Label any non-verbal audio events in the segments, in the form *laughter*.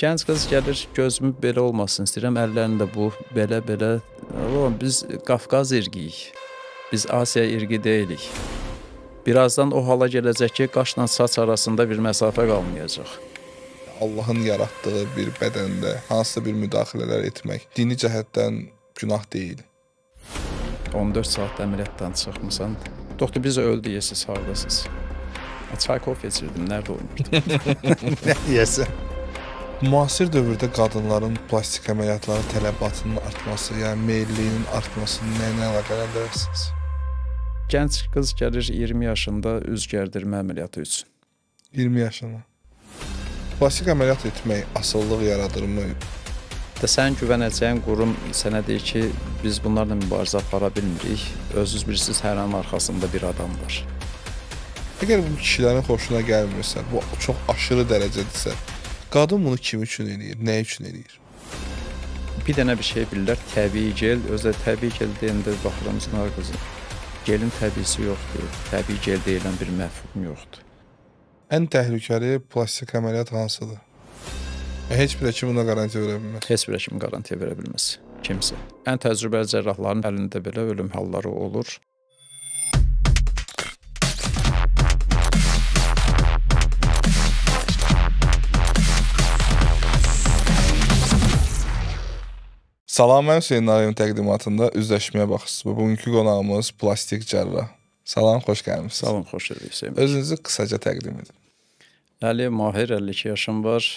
Gənc qız gəlir, gözümü belə olmasın istəyirəm, əllərini də bu belə-belə. Oğlum, biz Qafqaz irqiyik. Biz Asiya irqi deyilik. Birazdan o hala gələcək ki, qaşla saç arasında bir məsafə qalmayacaq. Allahın yaratdığı bir bədəndə hansısa bir müdaxilələr etmək dini cəhətdən günah deyil. 14 saat əməliyyatdan çıxmısan. Doktor biz öldü yesiz hardasız. Çaykov keçirdim, nerede olmuşdu? ne *laughs* yesi? Müasir dövrdə qadınların plastik əməliyyatlara tələbatının artması, yəni meylliyinin artması nəyə nə əlaqələndirirsiniz? Gənc qız gəlir 20 yaşında üz gərdirmə əməliyyatı üçün. 20 yaşına. Plastik əməliyyat etmək asıllıq yaradırmı? Də sən güvənəcəyin qurum sənə deyir ki, biz bunlarla mübarizə apara bilmirik. Özünüz bilirsiniz, hər an arxasında bir adam var. Əgər bu kişilərin xoşuna gəlmirsə, bu çox aşırı dərəcədirsə, Qadın bunu kim üçün eləyir, nə üçün eləyir? Bir dənə bir şey bilirlər, təbii gel, özə təbii gel deyəndə baxıram sınar qızı. Gelin təbiisi yoxdur, təbii gel deyilən bir məfhum yoxdur. Ən təhlükəli plastik əməliyyat hansıdır? E, heç bir həkim buna garantiya verə bilməz. Heç bir həkim garantiya verə bilməz kimsə. Ən təcrübəli cərrahların əlində belə ölüm halları olur. Salam mən Hüseyn Nariyev təqdimatında üzləşməyə baxırsınız və bugünkü qonağımız plastik cərrah. Salam, xoş gəlmisiniz. Salam, xoş gəlmisiniz Hüseyn. Özünüzü qısaca təqdim edin. Əli Mahir, 52 yaşım var.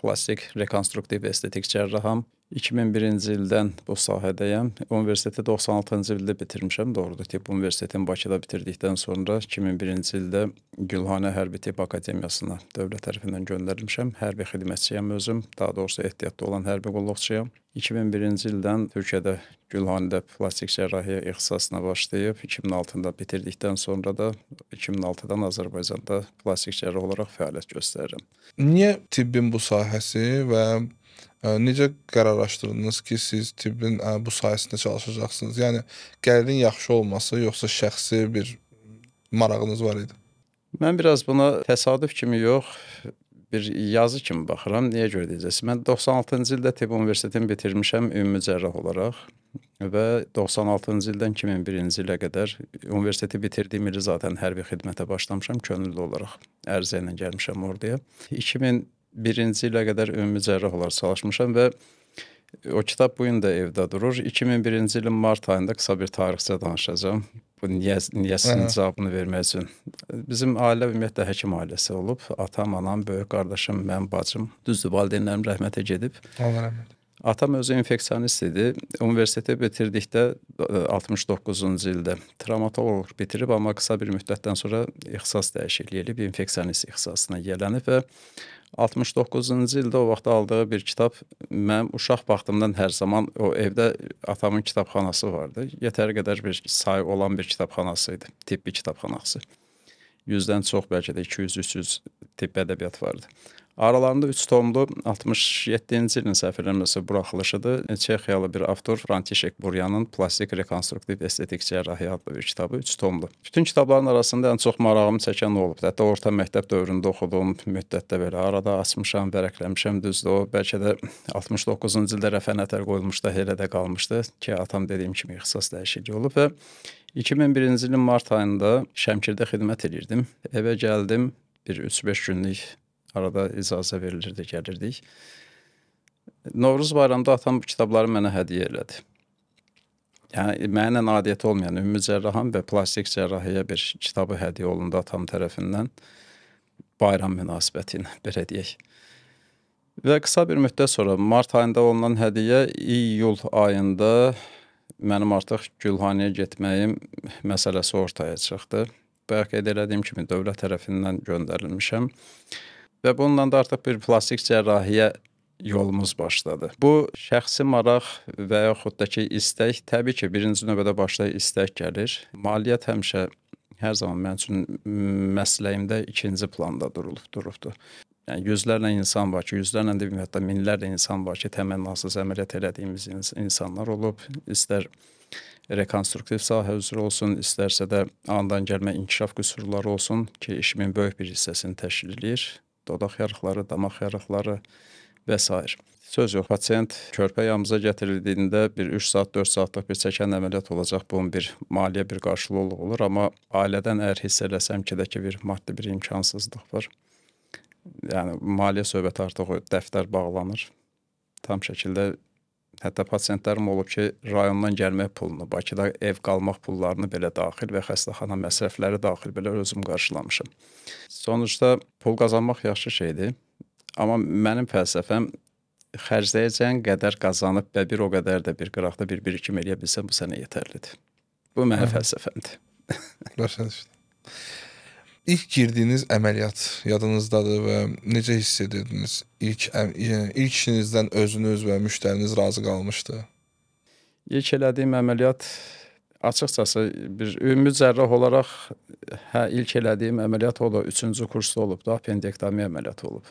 Plastik rekonstruktiv estetik cərraham. 2001-ci ildən bu sahədəyəm. Universiteti 96-cı ildə bitirmişəm. Doğrudur, tibb universitetini Bakıda bitirdikdən sonra 2001-ci ildə Gülhanə Hərbi Tibb Akademiyasına dövlət tərəfindən göndərilmişəm. Hərbi xidmətçiyəm özüm, daha doğrusu ehtiyatda olan hərbi qulluqçuyam. 2001-ci ildən Türkiyədə Gülhanədə plastik cərrahiyyə ixtisasına başlayıb, 2006-da bitirdikdən sonra da 2006-dan Azərbaycanda plastik cərrah olaraq fəaliyyət göstərirəm. Niyə tibbin bu sahəsi və Necə qərarlaşdırdınız ki, siz tibbin bu sahəsində çalışacaqsınız? Yəni gəlirin yaxşı olması, yoxsa şəxsi bir marağınız var idi? Mən biraz buna təsadüf kimi yox, bir yazı kimi baxıram. Niyə görə deyəcəksiniz? Mən 96-cı ildə Tibb Universitetini bitirmişəm ümumi cərrah olaraq və 96-cı ildən 2001-ci ilə qədər universiteti bitirdiyim il zaten hərbi xidmətə başlamışam könüllü olaraq. Ərizə ilə gəlmişəm orduya. 2000 birinci ilə qədər ümumi cərrah olaraq çalışmışam və o kitab bu gün də evdə durur. 2001-ci ilin mart ayında qısa bir tarixçə danışacağam. Bu niyə niyəsinin Aha. Hə. cavabını vermək üçün. Bizim ailə ümumiyyətlə həkim ailəsi olub. Atam, anam, böyük qardaşım, mən, bacım, düzdür, valideynlərim rəhmətə gedib. Allah rəhmət. Atam özü infeksionist idi. Universiteti bitirdikdə 69-cu e, ildə travmatoloq bitirib, amma qısa bir müddətdən sonra ixtisas dəyişikliyi edib infeksionist ixtisasına yələnib və 69-cu ildə o vaxt aldığı bir kitab mənim uşaq vaxtımdan hər zaman o evdə atamın kitabxanası vardı. Yetəri qədər bir sayı olan bir kitabxanası idi, tibbi kitabxanası. 100-dən çox bəlkə də 200-300 tibbi ədəbiyyat vardı. Aralarında 3 tomlu 67-ci ilin səhv eləmirəmsə buraxılışıdır. E, Çexiyalı bir avtor František Buryanın Plastik rekonstruktiv estetik cərrahiyyə adlı bir kitabı 3 tomlu. Bütün kitabların arasında ən çox marağımı çəkən olub. Hətta orta məktəb dövründə oxuduğum müddətdə belə arada açmışam, vərəqləmişəm, düzdür o. Bəlkə də 69-cu ildə rəfə nətər qoyulmuşda elə də qalmışdı ki, atam dediyim kimi ixtisas dəyişikliyi olub və 2001-ci ilin mart ayında Şəmkirdə xidmət edirdim. Evə gəldim, bir 3-5 günlük Arada icazə verilirdi, gəlirdik. Novruz bayramında atam bu kitabları mənə hədiyyə elədi. Yəni mənə adiyyəti olmayan Ümmü Cərrahan və plastik cərrahiyə bir kitabı hədiyyə olundu atam tərəfindən bayram münasibəti ilə belə deyək. Və qısa bir müddət sonra mart ayında olunan hədiyyə iyul ayında mənim artıq Gülhaniyə getməyim məsələsi ortaya çıxdı. Bayaq qeyd elədiyim kimi dövlət tərəfindən göndərilmişəm və bununla da artıq bir plastik cərrahiyyə yolumuz başladı. Bu şəxsi maraq və yaxud da ki istək təbii ki, birinci növbədə başda istək gəlir. Maliyyət həmişə hər zaman mənim üçün məsləyimdə ikinci planda durulub durubdu. Yəni yüzlərlə insan var ki, yüzlərlə deyim, hətta minlərlə insan var ki, təmənnasız əməliyyat elədiyimiz insanlar olub. İstər rekonstruktiv sahə üzrə olsun, istərsə də andan gəlmə inkişaf qüsurları olsun ki, işimin böyük bir hissəsini təşkil edir dodaq yarıqları, damaq yarıqları və s. Söz yox, pasiyent körpə yanımıza gətirildiyində bir 3 saat, 4 saatlıq bir çəkən əməliyyat olacaq. Bunun bir maliyyə bir qarşılığı olur, amma ailədən əgər hiss eləsəm ki, də ki bir maddi bir imkansızlıq var. Yəni maliyyə söhbəti artıq o dəftər bağlanır. Tam şəkildə Hətta pasientlərim olub ki, rayondan gəlmək pulunu, Bakıda ev qalmaq pullarını belə daxil və xəstəxana məsrəfləri daxil belə özüm qarşılamışam. Sonuçda pul qazanmaq yaxşı şeydir, amma mənim fəlsəfəm xərcləyəcəyin qədər qazanıb və bir o qədər də bir qıraqda bir birikim eləyə bilsən bu sənə yetərlidir. Bu mənim hə. fəlsəfəmdir. Başa düşdüm. İlk girdiyiniz əməliyyat yadınızdadır və necə hiss edirdiniz? İlk yəni ilk işinizdən özünüz və müştəriniz razı qalmışdı? İlk elədiyim əməliyyat açıqcası bir ümumi cərrah olaraq hə ilk elədiyim əməliyyat o da 3-cü kursda olub da, appendektomi əməliyyatı olub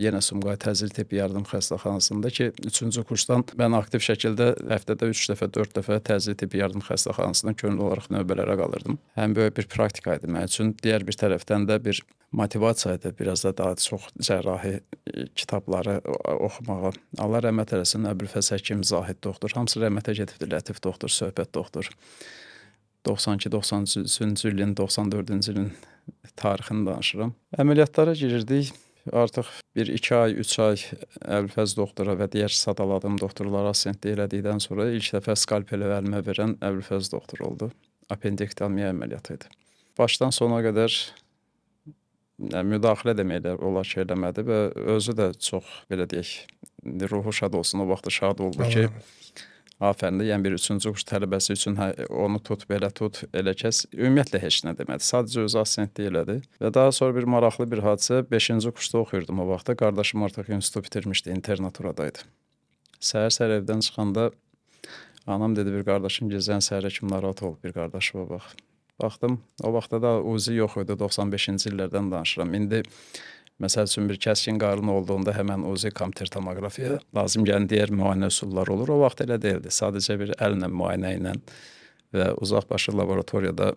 yenə Sumqayıt Təcili Tibbi Yardım Xəstəxanasında ki, 3-cü kursdan mən aktiv şəkildə həftədə 3 dəfə, 4 dəfə Təcili Tibbi Yardım Xəstəxanasında könüllü olaraq növbələrə qalırdım. Həm böyük bir praktika idi mənim üçün, digər bir tərəfdən də bir motivasiya idi. Biraz da daha çox cərrahi e, kitabları oxumağa. Allah rəhmət eləsin, Əbülfəz həkim, Zahid doktor, hamısı rəhmətə gedibdi, Lətif doktor, Söhbət doktor. 92-93-cü ilin, 94-cü ilin tarixini danışıram. Əməliyyatlara girirdik artıq 1-2 ay, 3 ay Əbülfəz doktora və digər sadaladığım doktorlara assistentlik elədikdən sonra ilk dəfə skalpeli əlimə verən Əbülfəz doktor oldu. Appendektomiya əməliyyatı idi. Başdan sona qədər yəni, müdaxilə deməklər olar ki, eləmədi və özü də çox belə deyək, ruhu şad olsun, o vaxt da şad oldu ki, Afəndə, yəni bir 3-cü qrup tələbəsi üçün hə, onu tut, belə tut, elə kəs ümumiyyətlə heç nə demədi. Sadəcə özü assistentlik elədi. Və daha sonra bir maraqlı bir hadisə 5-ci kursda oxuyurdum o vaxtda. Qardaşım artıq institutu bitirmişdi, internaturadaydı. Səhər-səhər evdən çıxanda anam dedi bir qardaşım gecən səhərə kimi narahat olub bir qardaşıma bax. Baxdım, o vaxtda da Uzi yox idi, 95-ci illərdən danışıram. İndi Məsəl üçün bir kəskin qarın olduğunda həmən UZI kompüter tomoqrafiya lazım gələn digər müayinə üsulları olur. O vaxt elə deyildi. Sadəcə bir əllə müayinə ilə və uzaq başı laboratoriyada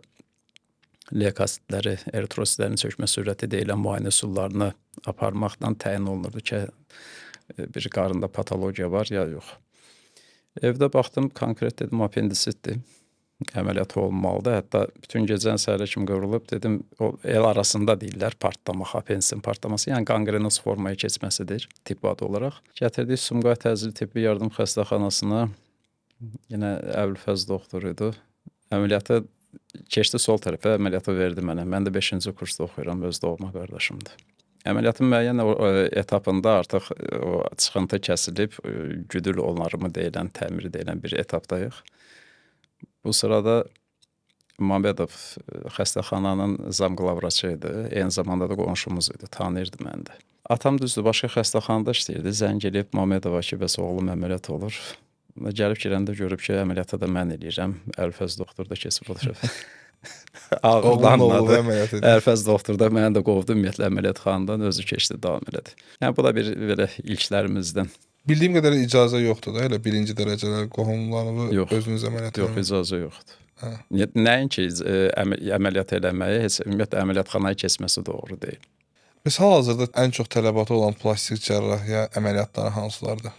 leykositləri, eritrositlərin çökmə sürəti deyilən müayinə üsullarını aparmaqla təyin olunurdu ki, bir qarında patologiya var ya yox. Evdə baxdım, konkret dedim apendisitdir əməliyyat olmalıdır. Hətta bütün gecəni səhərə kimi qıvrılıb dedim, o el arasında deyirlər partlama, Happensin partlaması, yəni qanqrenoz formaya keçməsidir tibb adı olaraq. Gətirdik Sumqayıt təcili tibbi yardım xəstəxanasına. Yenə Əbülfəz doktor idi. Əməliyyatı keçdi sol tərəfə, əməliyyatı verdi mənə. Mən də 5-ci kursda oxuyuram, öz doğma qardaşımdır. Əməliyyatın müəyyən e, etapında artıq e, o çıxıntı kəsilib, e, güdül onarımı deyilən, təmir deyilən bir etapdayıq. O sırada Mamedov e, xəstəxananın zamqlavrası idi. Eyni zamanda da qonşumuz idi, tanıyırdı məni də. Atam düzdür, başqa xəstəxanada işləyirdi. Zəng eləyib Mamedova ki, bəs oğlum əməliyyat olur. Gəlib girəndə görüb ki, əməliyyatı da mən eləyirəm. Əlfəz doktor da keçib o tərəfə. *laughs* Ağlanmadı. Ərfəz doktor da məni də qovdu ümumiyyətlə əməliyyatxanadan özü keçdi davam elədi. Yəni bu da bir belə ilklərimizdən. Bildiyim qədər icazə yoxdur da, elə birinci dərəcəli qohumlarını yox, özünüz əməliyyat Yox, icazə yoxdur. Hə. Nəinki e, əməliyyat eləməyi, heç ümumiyyətlə əməliyyatxanaya keçməsi doğru deyil. Biz hal-hazırda ən çox tələbatı olan plastik cərrahiyyə əməliyyatları hansılardır?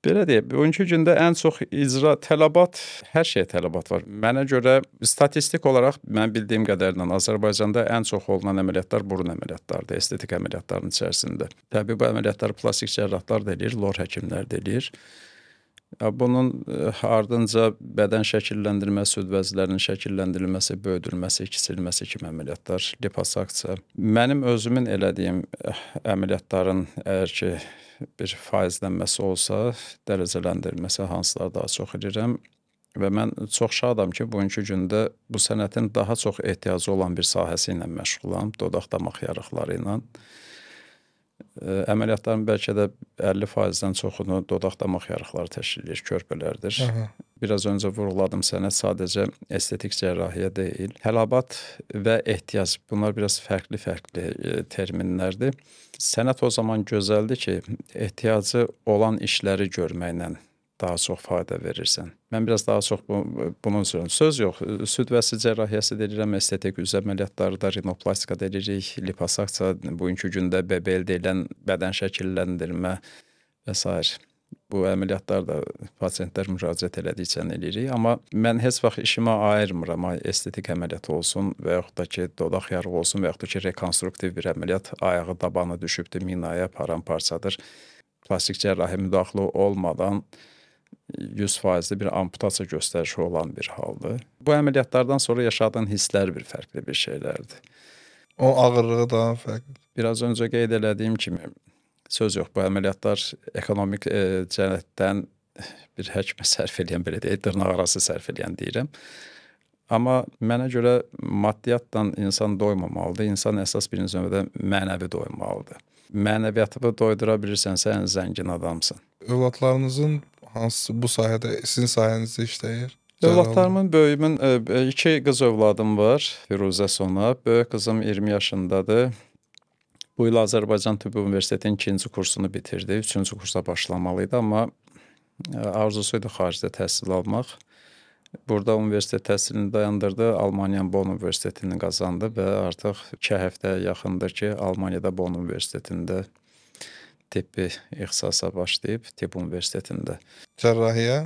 Belə deyək, 12 gündə ən çox icra tələbat, hər şeyə tələbat var. Mənə görə statistik olaraq mən bildiyim qədərilə Azərbaycanda ən çox olunan əməliyyatlar burun əməliyyatlarıdır, estetik əməliyyatların içərisində. Təbii bu əməliyyatları plastik cərrahlar da eləyir, lor həkimlər də eləyir. Bunun e, ardınca bədən şəkilləndirməsi, süd vəzlərinin şəkilləndirilməsi, böyüdülməsi, kiçilməsi kimi əməliyyatlar, liposuksiya. Mənim özümün elədiyim eh, əməliyyatların əgər ki bir faizlənməsi olsa, dərəcələndirilməsi hansılar daha çox edirəm. Və mən çox şadam ki, bugünkü gündə bu sənətin daha çox ehtiyacı olan bir sahəsi ilə məşğulam, dodaq damaq yarıqları ilə əməliyyatların bəlkə də 50%-dən çoxunu dodaq damaq yarıqları təşkil edir, körpələrdir. Aha. Biraz öncə vurğuladım sənə sadəcə estetik cərrahiyyə deyil, həlabat və ehtiyac bunlar biraz fərqli-fərqli e, terminlərdir. Sənət o zaman gözəldir ki, ehtiyacı olan işləri görməklə daha çox fayda verirsən. Mən biraz daha çox bu, bunu söyləyirəm. Söz yox, süd vəsi cərrahiyyəsi deyirəm, estetik üz əməliyyatları da rinoplastika deyirik, liposuksiya, bugünkü gündə BBL deyilən bədən şəkilləndirmə və s. Bu əməliyyatlar da pasientlər müraciət elədikcə eləyirik, amma mən heç vaxt işimə ayırmıram, estetik əməliyyat olsun və yaxud da ki, dodaq yarığı olsun və yaxud da ki, rekonstruktiv bir əməliyyat, ayağı dabanı düşübdür, minaya paramparçadır. Plastik cərrahi müdaxilə olmadan 100% bir amputasiya göstərişi olan bir haldır. Bu əməliyyatlardan sonra yaşadığın hisslər bir fərqli bir şeylərdir. O ağırlığı daha fərqli. Biraz öncə qeyd elədiyim kimi söz yox bu əməliyyatlar ekonomik e, cəhətdən bir həkimə sərf eləyən belə deyək, dırnaq arası sərf eləyən deyirəm. Amma mənə görə maddiyatla insan doymamalıdır. İnsan əsas birinci növbədə mənəvi doymalıdır. Mənəviyyatını doydura bilirsənsə, ən zəngin adamsan. Övladlarınızın hansı bu sahədə sizin sayənizdə işləyir? Övladlarımın böyüyümün e, e, iki qız övladım var. Firuzə Sona, böyük qızım 20 yaşındadır. Bu il Azərbaycan Tibb Universitetinin ikinci kursunu bitirdi. Üçüncü kursa başlamalı idi, amma e, arzusu idi xaricdə təhsil almaq. Burada universitet təhsilini dayandırdı. Almaniyanın Bonn Universitetini qazandı və artıq 2 həftə yaxındır ki, Almaniyada Bonn Universitetində tibbi ixtisasa başlayıb tibb universitetində. Cərrahiyə?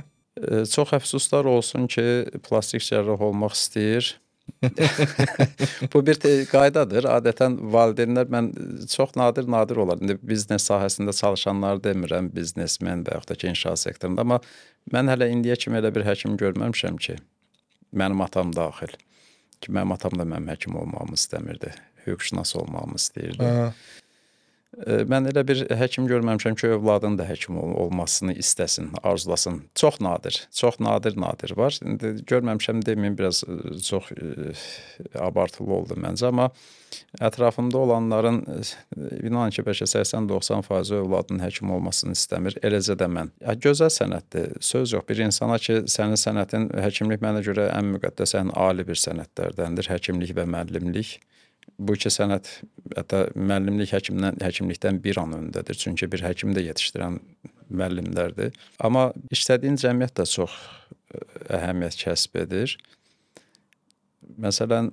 Çox əfsuslar olsun ki, plastik cərrah olmaq istəyir. *laughs* *laughs* Bu bir qaydadır. Adətən valideynlər mən çox nadir-nadir olar. İndi biznes sahəsində çalışanları demirəm, biznesmen və yaxud da ki, inşaat sektorunda, amma mən hələ indiyə kimi elə bir həkim görməmişəm ki, mənim atam daxil ki, mənim atam da mənim həkim olmağımı istəmirdi. Hüquqşünas olmağımı istəyirdi. Aha. Hə. Mən elə bir həkim görməmişəm ki, övladın da həkim ol olmasını istəsin, arzulasın. Çox nadir, çox nadir-nadir var. İndi görməmişəm deməyin, biraz e, çox ə, e, abartılı oldu məncə, amma ətrafımda olanların e, inan ki, bəlkə 80-90% övladının həkim olmasını istəmir. Eləcə də mən. Ya gözəl sənətdir, söz yox. Bir insana ki, sənin sənətin həkimlik mənə görə ən müqəddəs, ən ali bir sənətlərdəndir, həkimlik və müəllimlik bu iki sənət hətta müəllimlik həkimdən həkimlikdən bir an öndədir. Çünki bir həkim də yetişdirən müəllimlərdir. Amma işlədiyin cəmiyyət də çox e, əhəmiyyət kəsb edir. Məsələn,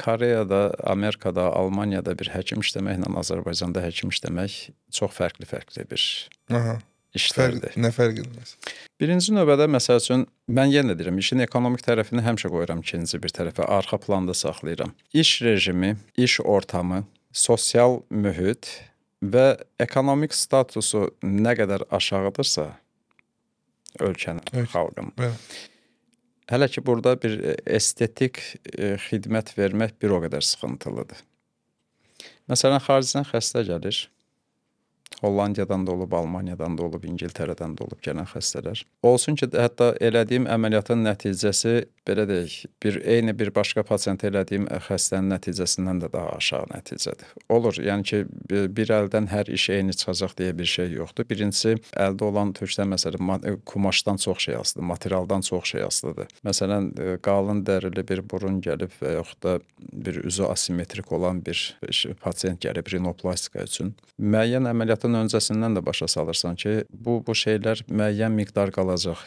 Koreyada, Amerikada, Almaniyada bir həkim işləməklə Azərbaycanda həkim işləmək çox fərqli-fərqlidir. Aha işlərdir. Fərq, nə fərq etməz. Birinci növbədə məsəl üçün mən yenə deyirəm, işin ekonomik tərəfini həmişə qoyuram ikinci bir tərəfə, arxa planda saxlayıram. İş rejimi, iş ortamı, sosial mühit və ekonomik statusu nə qədər aşağıdırsa ölkənin, evet. xalqın. Evet. Hələ ki burada bir e, estetik e, xidmət vermək bir o qədər sıxıntılıdır. Məsələn, xaricdən xəstə gəlir Hollandiyadan da olub, Almaniyadan da olub, İngiltərədən də olub gələn xəstələr. Olsun ki, hətta elədiyim əməliyyatın nəticəsi belə deyək, bir eyni bir başqa pasiyentə elədiyim xəstənin nəticəsindən də daha aşağı nəticədir. Olur, yəni ki, bir əldən hər iş eyni çıxacaq deyə bir şey yoxdur. Birincisi, əldə olan tökdə məsələn e, kumaşdan çox şey asılıdır, materialdan çox şey asılıdır. Məsələn, e, qalın dərili bir burun gəlib və yaxud da bir üzü asimetrik olan bir pasiyent gəlib rinoplastika üçün müəyyən əməliyyat müraciətin öncəsindən də başa salırsan ki, bu bu şeylər müəyyən miqdar qalacaq.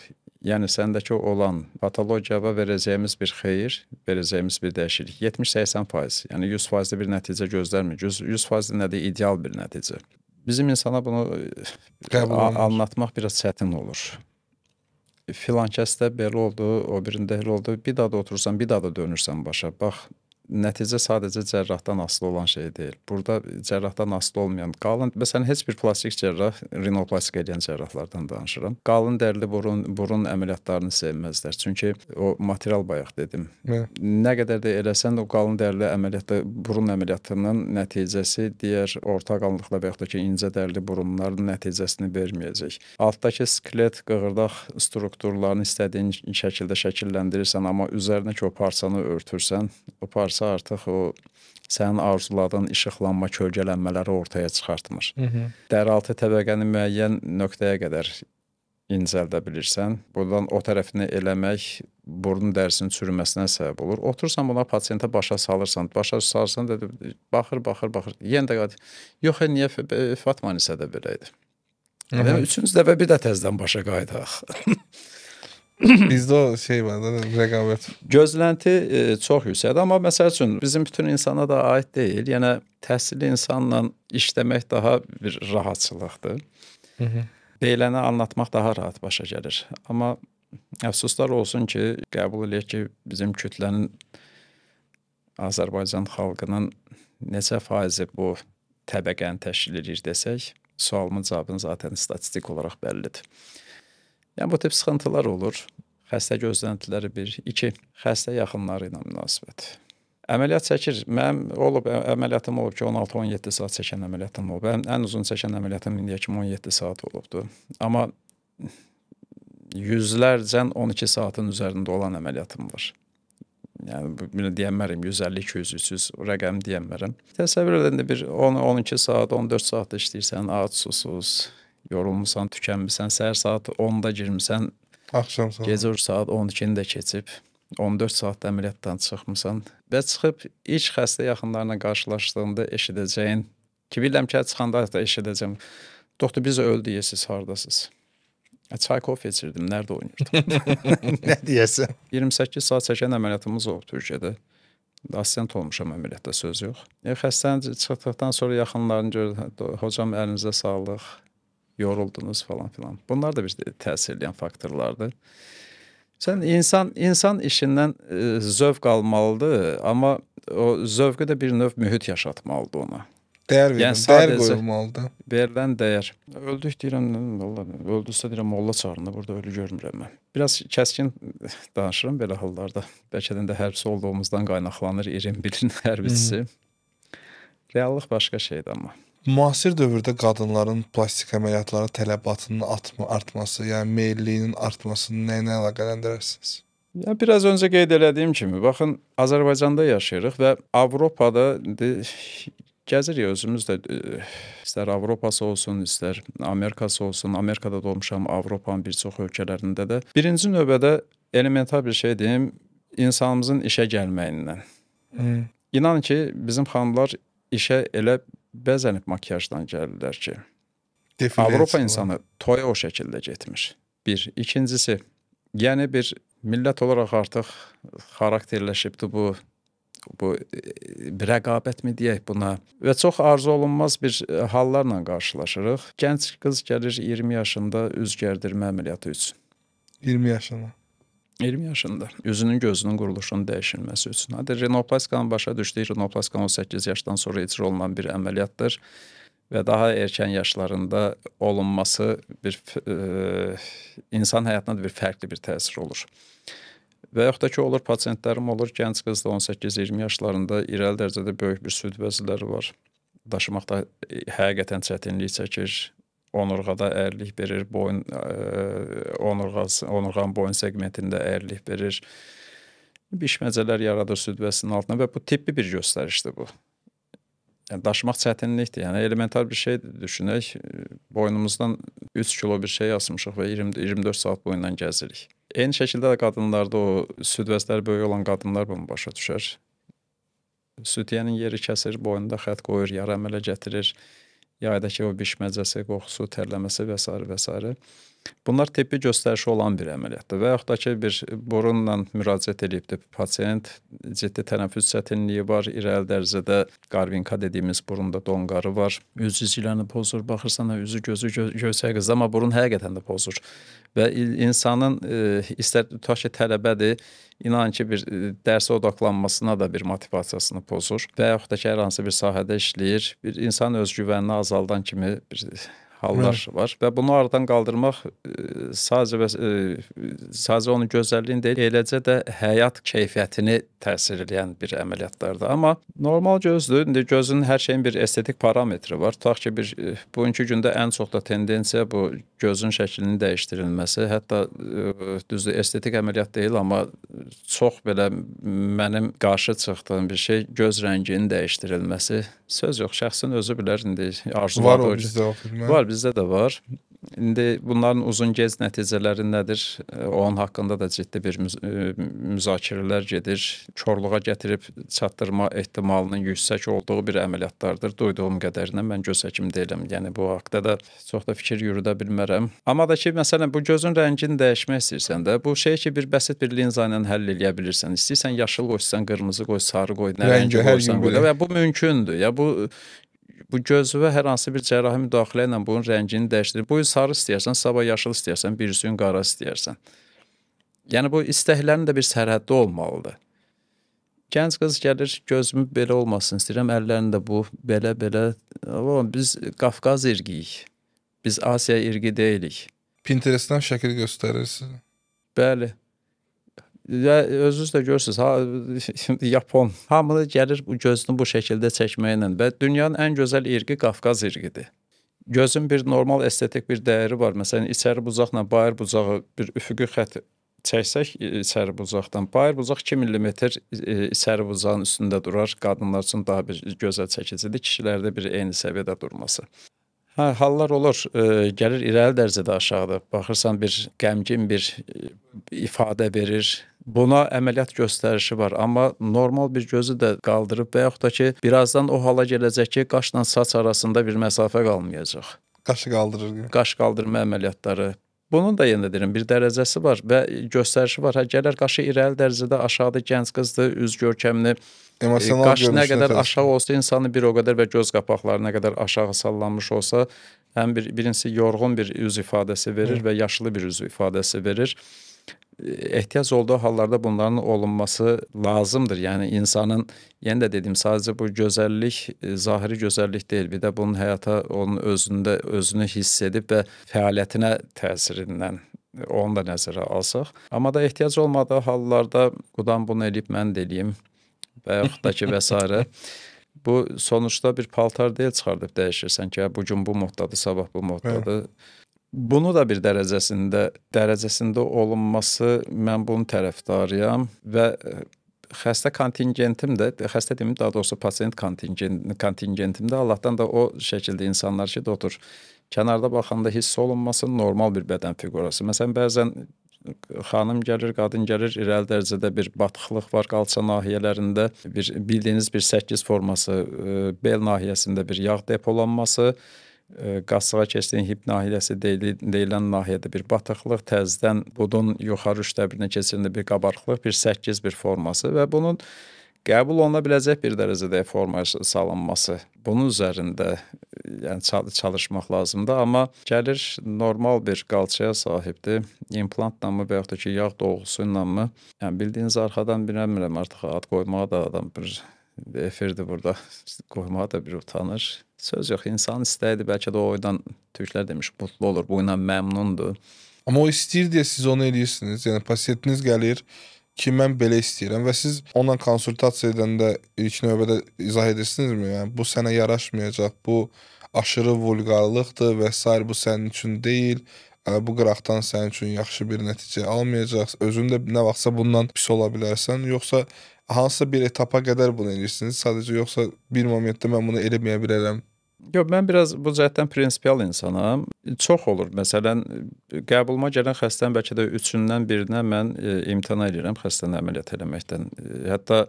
Yəni səndəki olan patologiyaya verəcəyimiz bir xeyir, verəcəyimiz bir dəyişiklik 70-80%, yəni 100%-lik bir nəticə gözləmir. 100%-lik nədir? İdeal bir nəticə. Bizim insana bunu anlatmaq biraz çətin olur filan kəsdə belə oldu, o birində elə oldu. Bir daha da otursan, bir daha da dönürsən başa. Bax, nəticə sadəcə cərrahdan asılı olan şey deyil. Burada cərrahdan asılı olmayan qalın, məsələn, heç bir plastik cərrah, rinoplastik edən cərrahlardan danışıram. Qalın dərli burun burun əməliyyatlarını sevməzlər. Çünki o material bayaq dedim. Hı. Hə. Nə qədər də eləsən o qalın dərli əməliyyatda burun əməliyyatının nəticəsi digər orta qalınlıqla və yaxud da ki, incə dərli burunların nəticəsini verməyəcək. Altdakı skelet, qığırdaq strukturlarını istədiyin şəkildə şəkilləndirirsən, amma üzərinə ki o parçanı örtürsən, o parça aparırsa, artıq o sənin arzuladığın işıqlanma kölgələnmələri ortaya çıxartmır. Hı -hı. Dəraltı təbəqəni müəyyən nöqtəyə qədər incəldə bilirsən. Buradan o tərəfini eləmək burun dərisinin çürüməsinə səbəb olur. Otursan buna pasientə başa salırsan, başa salırsan da baxır, baxır, baxır. Yenə də yox, e, niyə e, Fatma Nisə də belə idi. Yəni üçüncü dəfə bir də təzədən başa qayıdaq. *laughs* Bizdə o şey var, rəqabət. Gözlənti e, çox yüksəkdir, amma məsəl üçün bizim bütün insana da aid deyil. Yəni təhsilli insanla işləmək daha bir rahatçılıqdır. Hı -hı. Deyiləni anlatmaq daha rahat başa gəlir. Amma əfsuslar olsun ki, qəbul eləyək ki, bizim kütlənin Azərbaycan xalqının neçə faizi bu təbəqəni təşkil edir desək, sualımın cavabını zaten statistik olaraq bəllidir. Yəni bu tip sıxıntılar olur xəstə gözləntiləri 1, 2 xəstə yaxınları ilə münasibət. Əməliyyat çəkir. Mənim olub əməliyyatım olub ki, 16-17 saat çəkən əməliyyatım olub. Ən, ən uzun çəkən əməliyyatım indiyə kimi 17 saat olubdu. Amma yüzlərcən 12 saatın üzərində olan əməliyyatım var. Yəni bunu deyənmərəm 150 200 300 rəqəm deyənmərəm. Təsəvvür edəndə bir 10 12 saat, 14 saat işləyirsən, ac susuz, yorulmusan, tükənmisən, səhər saat 10-da girmisən, Axşam saat. Gecə saat 12-ni də keçib. 14 saatda əməliyyatdan çıxmısan və çıxıb ilk xəstə yaxınlarına qarşılaşdığında eşidəcəyin ki, bilirəm ki, çıxanda da eşidəcəm. Doktor biz öldüyük, siz hardasınız? Çay kofe içirdim, nerede oynuyurdum? *laughs* ne deyəsən? 28 saat çəkən əməliyyatımız olub Türkiyədə. Assistent olmuşam əməliyyatda, söz yox. E, xəstənin çıxdıqdan sonra yaxınlarını gördüm. Hocam əlinizə sağlıq yoruldunuz falan filan. Bunlar da bir təsir edən faktorlardır. Sən insan insan işindən e, zövq almalıdır, amma o zövqü də bir növ mühit yaşatmalıdır ona. Dəyər verir, yəni, dəyər qoyulmalıdır. Verilən dəyər. Öldük deyirəm, valla öldüsə deyirəm, molla çağırında burada ölü görmürəm mən. Biraz kəskin danışıram belə hallarda. Bəlkə də hərbçi olduğumuzdan qaynaqlanır, irin bilin *laughs* hərbiçisi. Hmm. Reallıq başqa şeydir amma. Müasir dövrdə qadınların plastik əməliyyatlara tələbatının artma, artması, yəni meylliyinin artmasını nə ilə əlaqələndirərsiniz? Ya biraz öncə qeyd elədiyim kimi, baxın Azərbaycanda yaşayırıq və Avropada gəzirik özümüz də istər Avropası olsun, istər Amerikası olsun. Amerikada doğmuşam, Avropanın bir çox ölkələrində də. Birinci növbədə elementar bir şey deyim, insanımızın işə gəlməyindən. Hmm. İnan ki, bizim xanımlar işə elə bəzənib makiyajdan gəlirlər ki, Definisiya. Avropa insanı toya o şəkildə getmir. Bir, ikincisi, yəni bir millət olaraq artıq xarakterləşibdi bu bu e, rəqabətmi deyək buna və çox arzu olunmaz bir e, hallarla qarşılaşırıq. Gənc qız gəlir 20 yaşında üz gərdirmə əməliyyatı üçün. 20 yaşında. 20 yaşında üzünün gözünün quruluşunun dəyişilməsi üçün. Hadi rinoplastikanı başa düşdük. Rinoplastika 18 yaşdan sonra icra olunan bir əməliyyatdır və daha erkən yaşlarında olunması bir e, insan həyatına bir fərqli bir təsir olur. Və yaxud da ki olur pasientlərim olur gənc qızda 18-20 yaşlarında irəli dərəcədə böyük bir süd vəziləri var. Daşımaqda e, həqiqətən çətinlik çəkir onurğada əyrilik verir, boyun onurğası, onurğanın boyun seqmentində əyrilik verir. Bişməcələr yaradır süd vəsinin altına və bu tibbi bir göstərişdir bu. Yəni daşımaq çətinlikdir. Yəni elementar bir şeydir düşünək. Boynumuzdan 3 kilo bir şey asmışıq və 20 24 saat boyunla gəzirik. Eyni şəkildə də qadınlarda o süd vəzləri böyük olan qadınlar bunu başa düşər. Südyenin yeri kəsir, boynunda xətt qoyur, yara əmələ gətirir yaydakı o biş məcəsi, qoxusu, tərləməsi və s. və s. Bunlar tibbi göstərişi olan bir əməliyyatdır və yaxud da ki, bir borunla müraciət edibdi pasiyent, ciddi tənəffüs çətinliyi var, irəli dərəcədə qarvinka dediyimiz burunda donqarı var, üz cizgilərini pozur, baxırsan üzü gözü gö göysəyə qızır, amma burun həqiqətən də pozur. Və insanın e, istər tutaq ki, tələbədir, inan ki, bir e, dərsə odaqlanmasına da bir motivasiyasını pozur və yaxud da ki, hər hansı bir sahədə işləyir, bir insan özgüvənini azaldan kimi bir hallar Hı. var və bunu aradan qaldırmaq ə, e, sadəcə və ə, e, sadəcə onun gözəlliyini deyil, eləcə də həyat keyfiyyətini təsir edən bir əməliyyatlardır. Amma normal gözdür. İndi gözün hər şeyin bir estetik parametri var. Tutaq ki, bir eh, bugünkü gündə ən çox da tendensiya bu gözün şəklinin dəyişdirilməsi. Hətta eh, düzdür, estetik əməliyyat deyil, amma çox belə mənim qarşı çıxdığım bir şey göz rənginin dəyişdirilməsi. Söz yox, şəxsin özü bilər indi arzular var. O, bizdə, var, bizdə də var. İndi bunların uzun gec nəticələri nədir? Onun haqqında da ciddi bir müzakirələr gedir. Korluğa gətirib çatdırma ehtimalının yüksək olduğu bir əməliyyatlardır. Duyduğum qədərinə mən göz həkim deyiləm. Yəni bu haqqda da çox da fikir yürüdə bilmərəm. Amma da ki, məsələn, bu gözün rəngini dəyişmək istəyirsən də, bu şey ki, bir bəsit bir linza ilə həll eləyə bilirsən. İstəyirsən yaşıl qoysan, qırmızı qoy, sarı qoy, nə rəngi qoysan qoy. Və bu mümkündür. Ya bu bu gözvə hər hansı bir cərrahi müdaxilə ilə bunun rəngini dəyişdirir. Bu gün sarı istəyirsən, sabah yaşıl istəyirsən, birisi gün qara istəyirsən. Yəni bu istəklərin də bir sərhəddi olmalıdır. Gənc qız gəlir, gözümü belə olmasın istəyirəm, əllərində bu belə-belə. Amma biz Qafqaz irqiyik. Biz Asiya irqi deyilik. Pinterestdən şəkil göstərirsən. Bəli. Və özünüz də görürsüz, ha *laughs* Yapon hamını gəlir bu gözünü bu şəkildə çəkməklə və dünyanın ən gözəl irqi Qafqaz irqidir. Gözün bir normal estetik bir dəyəri var. Məsələn, içəri bucaqla bayır bucağı bir üfüqi xətt çəksək içəri bucaqdan bayır bucaq 2 mm içəri bucağın üstündə durar. Qadınlar üçün daha bir gözəl çəkicidir, kişilərdə bir eyni səviyyədə durması. Hə, hallar olur, e, gəlir irəli dərəcədə aşağıda. Baxırsan bir qəmgin bir e, ifadə verir. Buna əməliyyat göstərişi var, amma normal bir gözü də qaldırıb və yaxud da ki, birazdan o hala gələcək ki, qaşla saç arasında bir məsafə qalmayacaq. Qaşı qaldırır. Qaş qaldırma əməliyyatları, Bunun da yenə deyirəm, bir dərəcəsi var və göstərişi var. Hə gələr qaşı irəli dərəcədə aşağıda gənc qızdır, üz görkəmli emosional e, qaş nə qədər aşağı olsa insanı bir o qədər və göz qapaqları nə qədər aşağı sallanmış olsa, həm bir birincisi yorğun bir üz ifadəsi verir Hı. Hə. və yaşlı bir üz ifadəsi verir ehtiyac olduğu hallarda bunların olunması lazımdır. Yəni insanın, yenə də dedim, sadəcə bu gözəllik e, zahiri gözəllik deyil, bir də bunun həyata, onun özündə özünü hiss edib və fəaliyyətinə təsirindən onu da nəzərə alsaq. Amma da ehtiyac olmadığı hallarda qudan bunu eləyib mən də eləyim və yaxud da ki və s. Bu sonuçda bir paltar deyil çıxardıb dəyişirsən ki, hə, bu gün bu moddadır, sabah bu moddadır. Hə. Bunu da bir dərəcəsində dərəcəsində olunması mən bunun tərəfdarıyam və e, xəstə kontingentim də, xəstə deməyim, daha doğrusu pasiyent kontingent kontingentim də Allahdan da o şəkildə insanlar ki, otur. Kənarda baxanda hiss olunması normal bir bədən fiqurası. Məsələn, bəzən e, xanım gəlir, qadın gəlir, irəli dərəcədə bir batıqlıq var qalça nahiyələrində, bir bildiyiniz bir səkkiz forması, e, bel nahiyəsində bir yağ depolanması, qasığa keçdiyin hip nahiyəsi deyil, deyilən nahiyədə bir bataqlıq, təzdən budun yuxarı üç təbirinə keçirində bir qabarıqlıq, bir səkkiz bir forması və bunun qəbul oluna biləcək bir dərəcədə forma salınması. Bunun üzərində yəni çalışmaq lazımdır, amma gəlir normal bir qalçaya sahibdir. İmplantla mı və yaxud da ki, yağ doğğusu ilə mı? Yəni bildiyiniz arxadan bilmirəm artıq ad qoymağa da adam bir efirdir burada. Qoymağa da bir utanır. Söz yox, insan istəyirdi bəlkə də o oyundan türklər demiş, mutlu olur, bu oyundan məmnundur. Amma o istəyir deyə siz onu eləyirsiniz. Yəni pasientiniz gəlir ki, mən belə istəyirəm və siz onunla konsultasiya edəndə ilk növbədə izah edirsinizmi? Yəni bu sənə yaraşmayacaq, bu aşırı vulqarlıqdır və s. bu sənin üçün deyil bu qıraqdan sənin üçün yaxşı bir nəticə almayacaqsan, özün də nə vaxtsa bundan pis ola bilərsən, yoxsa hansısa bir etapa qədər bunu edirsiniz, sadəcə yoxsa bir momentdə mən bunu eləməyə bilərəm. Yox, mən biraz bu cəhətdən prinsipial insanam. Çox olur. Məsələn, qəbuluma gələn xəstənin bəlkə də 3-ündən birinə mən e, imtina edirəm xəstəni əməliyyat eləməkdən. E, hətta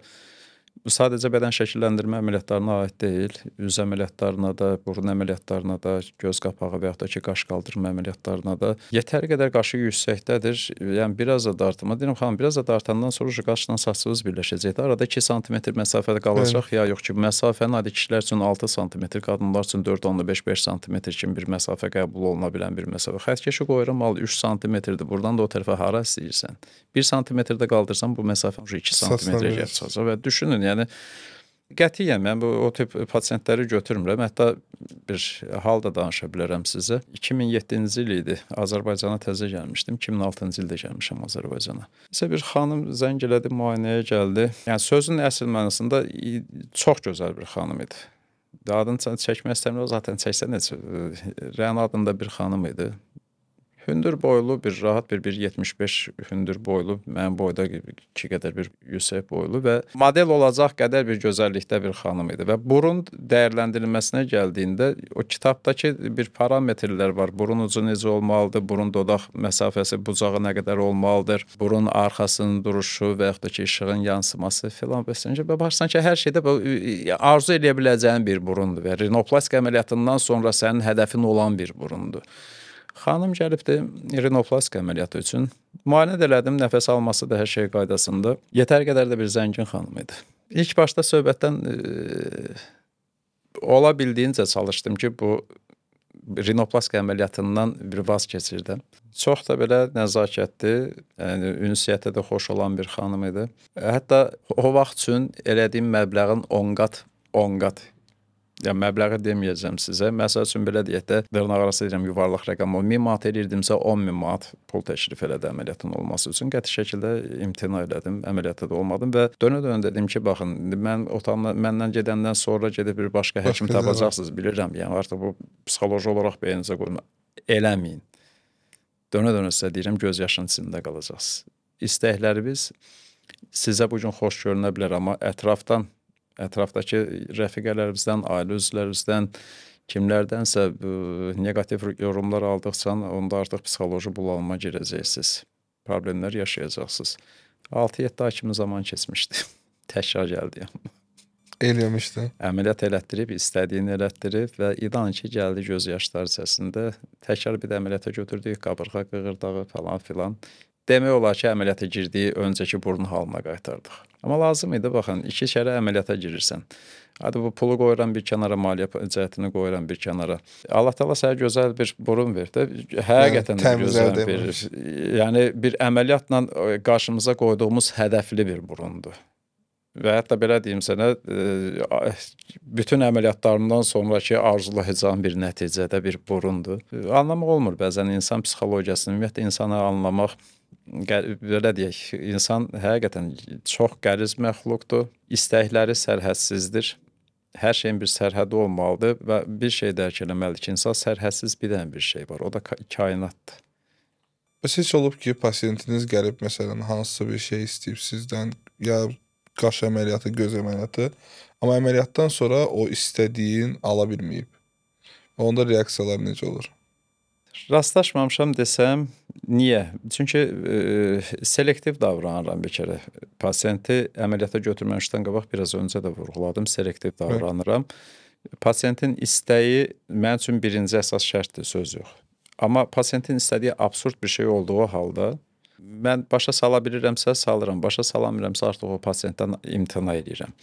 sadəcə bədən şəkilləndirmə əməliyyatlarına aid deyil, üz əməliyyatlarına da, burun əməliyyatlarına da, göz qapağı və yaxud da ki, qaş qaldırma əməliyyatlarına da yetəri qədər qaşı yüksəkdədir. Yəni biraz da dartma. Deyirəm xanım, biraz da dartandan sonra qaşla saçsız birləşəcək. Arada 2 sm məsafədə qalacaq Bəli. ya yox ki, məsafənin adi kişilər üçün 6 sm, qadınlar üçün 4.5-5 sm kimi bir məsafə qəbul oluna bilən bir məsafə. Xəttkeşi qoyuram al 3 sm-dir. Burdan da o tərəfə hara istəyirsən. 1 sm-də qaldırsan bu məsafə 2 sm-ə gəlib çıxacaq və düşünün, yəni Yəni qətiyyən mən bu o tip pasientləri götürmürəm. Hətta bir hal da danışa bilərəm sizə. 2007-ci il idi. Azərbaycana təzə gəlmişdim. 2006-cı ildə gəlmişəm Azərbaycana. Isə bir xanım zəng elədi, müayinəyə gəldi. Yəni sözün əsl mənasında çox gözəl bir xanım idi. Adını çəkmək istəmirəm, zaten çəksə necə? Rəna adında bir xanım idi. Hündür boylu bir rahat bir 1.75 hündür boylu, mənim boyda 2 qədər bir yüksək boylu və model olacaq qədər bir gözəllikdə bir xanım idi və burun dəyərləndirilməsinə gəldiyində o kitabdakı bir parametrlər var. Burun ucu necə olmalıdır, burun dodaq məsafəsi bucağı nə qədər olmalıdır, burun arxasının duruşu və yaxud da ki işığın yansıması filan və səncə və baxırsan ki hər şeydə bu arzu eləyə biləcəyin bir burundur və rinoplastika əməliyyatından sonra sənin hədəfin olan bir burundur. Xanım gəlibdi rinoplastika əməliyyatı üçün. Müayinə də elədim, nəfəs alması da hər şey qaydasında. Yetər qədər də bir zəngin xanım idi. İlk başda söhbətdən e, ola bildiyincə çalışdım ki, bu rinoplastika əməliyyatından bir vaz keçirdim. Çox da belə nəzakətli, yəni ünsiyyətə də xoş olan bir xanım idi. Hətta o vaxt üçün elədiyim məbləğin 10 qat 10 qat yəni məbləği deməyəcəm sizə. Məsəl üçün belə deyək də, dırnaqarası deyirəm yuvarlaq rəqəm 1000 manat eləyirdimsə 10000 manat pul təklif elədi əməliyyatın olması üçün. Qəti şəkildə imtina elədim. Əməliyyatda da olmadım və dönə-dönə dedim ki, baxın, mən otağımda məndən gedəndən sonra gedib bir başqa həkim tapacaqsınız, bilirəm. Yəni artıq bu psixoloji olaraq beyninizə qoyma. Eləməyin. Dönə-dönə sizə deyirəm, göz yaşının içində qalacaqsınız. İstəklərimiz sizə bu gün xoş görünə bilər, amma ətrafdan ətrafdakı rəfiqələrimizdən, ailə üzvlərimizdən kimlərdənsə e, neqativ yorumlar aldıqca onda artıq psixoloji bulanma girəcəksiniz. Problemlər yaşayacaqsınız. 6-7 ay kimi zaman keçmişdi. *laughs* Təkrar gəldi yanıma. Eləmişdi. Əməliyyat elətdirib, istədiyini elətdirib və idan ki, gəldi göz yaşları içərisində təkrar bir də əməliyyata götürdük, qabırğa qığırdağı falan filan demək olar ki, əməliyyata girdiyi öncəki burun halına qaytardıq. Amma lazım idi baxın, 2 kərə əməliyyata girirsən. Hadi bu pulu qoyuram bir kənara, maliyyə cəhətini qoyuram bir kənara. Allah təala sənə gözəl bir burun verdi. Həqiqətən yəni, gözəl verir. Yəni bir əməliyyatla e, qarşımıza qoyduğumuz hədəfli bir burundur və hətta belə deyim sənə e, bütün əməliyyatlarımdan sonrakı arzulu hecan bir nəticədə bir burundur. E, anlamaq olmur bəzən insan psixologiyasını, ümumiyyətlə insanı anlamaq belə deyək, insan həqiqətən çox qəliz məxluqdur. İstəkləri sərhədsizdir. Hər şeyin bir sərhədi olmalıdır və bir şey dərk eləməlidir ki, insan sərhədsiz bir dənə bir şey var. O da kainatdır. Bəs heç olub ki, pasiyentiniz gəlib məsələn hansısa bir şey istəyib sizdən ya qaş əməliyyatı, göz əməliyyatı, amma əməliyyatdan sonra o istədiyin ala bilməyib. Onda reaksiyalar necə olur? Rastlaşmamışam desəm, Niyə? Çünki e, selektiv davranıram bir kərə. Pasiyenti əməliyyata götürməmişdən qabaq biraz öncə də vurğuladım, selektiv davranıram. Hı. Pasiyentin istəyi mənim üçün birinci əsas şərtdir, söz yox. Amma pasiyentin istədiyi absurd bir şey olduğu halda mən başa sala bilirəmsə salıram, başa salamıramsa artıq o pasiyentdən imtina edirəm.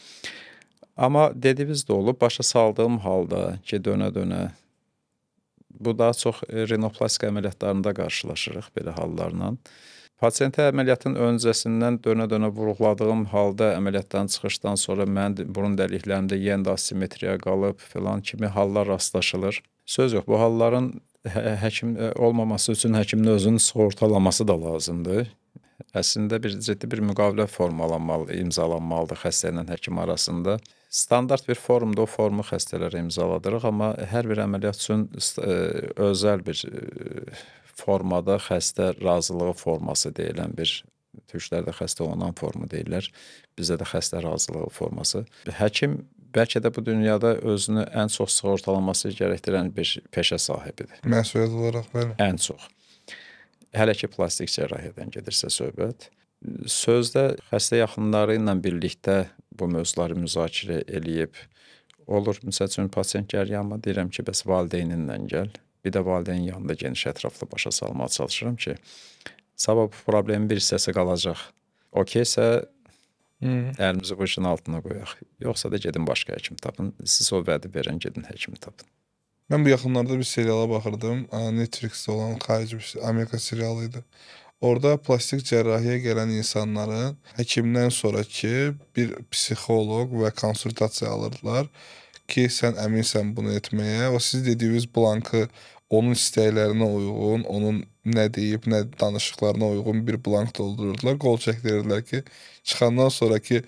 Amma dediyiniz də olub, başa saldığım halda ki, dönə-dönə bu daha çox e, renoplastika əməliyyatlarında qarşılaşırıq belə hallarla. Pasientə əməliyyatın öncəsindən dönə-dönə vurğuladığım halda əməliyyatdan çıxışdan sonra mən burun dəliklərimdə yeni də asimetriya qalıb filan kimi hallar rastlaşılır. Söz yox, bu halların hə, hə, həkim e, olmaması üçün həkimin özünün sığortalaması da lazımdır. Əslində bir ciddi bir müqavilə formalanmalı, imzalanmalıdır xəstə ilə həkim arasında. Standart bir formda o formu xəstələrə imzaladırıq, amma hər bir əməliyyat üçün e, özəl bir e, formada xəstə razılığı forması deyilən bir türklərdə xəstə olunan formu deyirlər. Bizdə də xəstə razılığı forması. Həkim bəlkə də bu dünyada özünü ən çox sığortalaması gərəkdirən bir peşə sahibidir. Məsuliyyət olaraq bəli. Ən çox. Hələ ki plastik cərrahiyyədən gedirsə söhbət. Sözdə xəstə yaxınları ilə birlikdə bu mövzuları müzakirə eləyib. Olur, məsəl üçün pasiyent gəlir yanıma, deyirəm ki, bəs valideyninlə gəl. Bir də valideynin yanında geniş ətraflı başa salmağa çalışıram ki, sabah bu problemin bir hissəsi qalacaq. Okeysə hmm. əlimizi bu işin altına qoyaq. Yoxsa da gedin başqa həkim tapın. Siz o vədi verin, gedin həkimi tapın. Mən bu yaxınlarda bir seriala baxırdım. Netflix-də olan xarici bir Amerika serialı idi. Orada plastik cərrahiyə gələn insanların həkimdən sonrakı bir psixoloq və konsultasiya alırdılar ki, sən əminsən bunu etməyə. O siz dediyiniz blankı onun istəklərinə uyğun, onun nə deyib, nə danışıqlarına uyğun bir blank doldururdular. Qol çəkdirdilər ki, çıxandan sonraki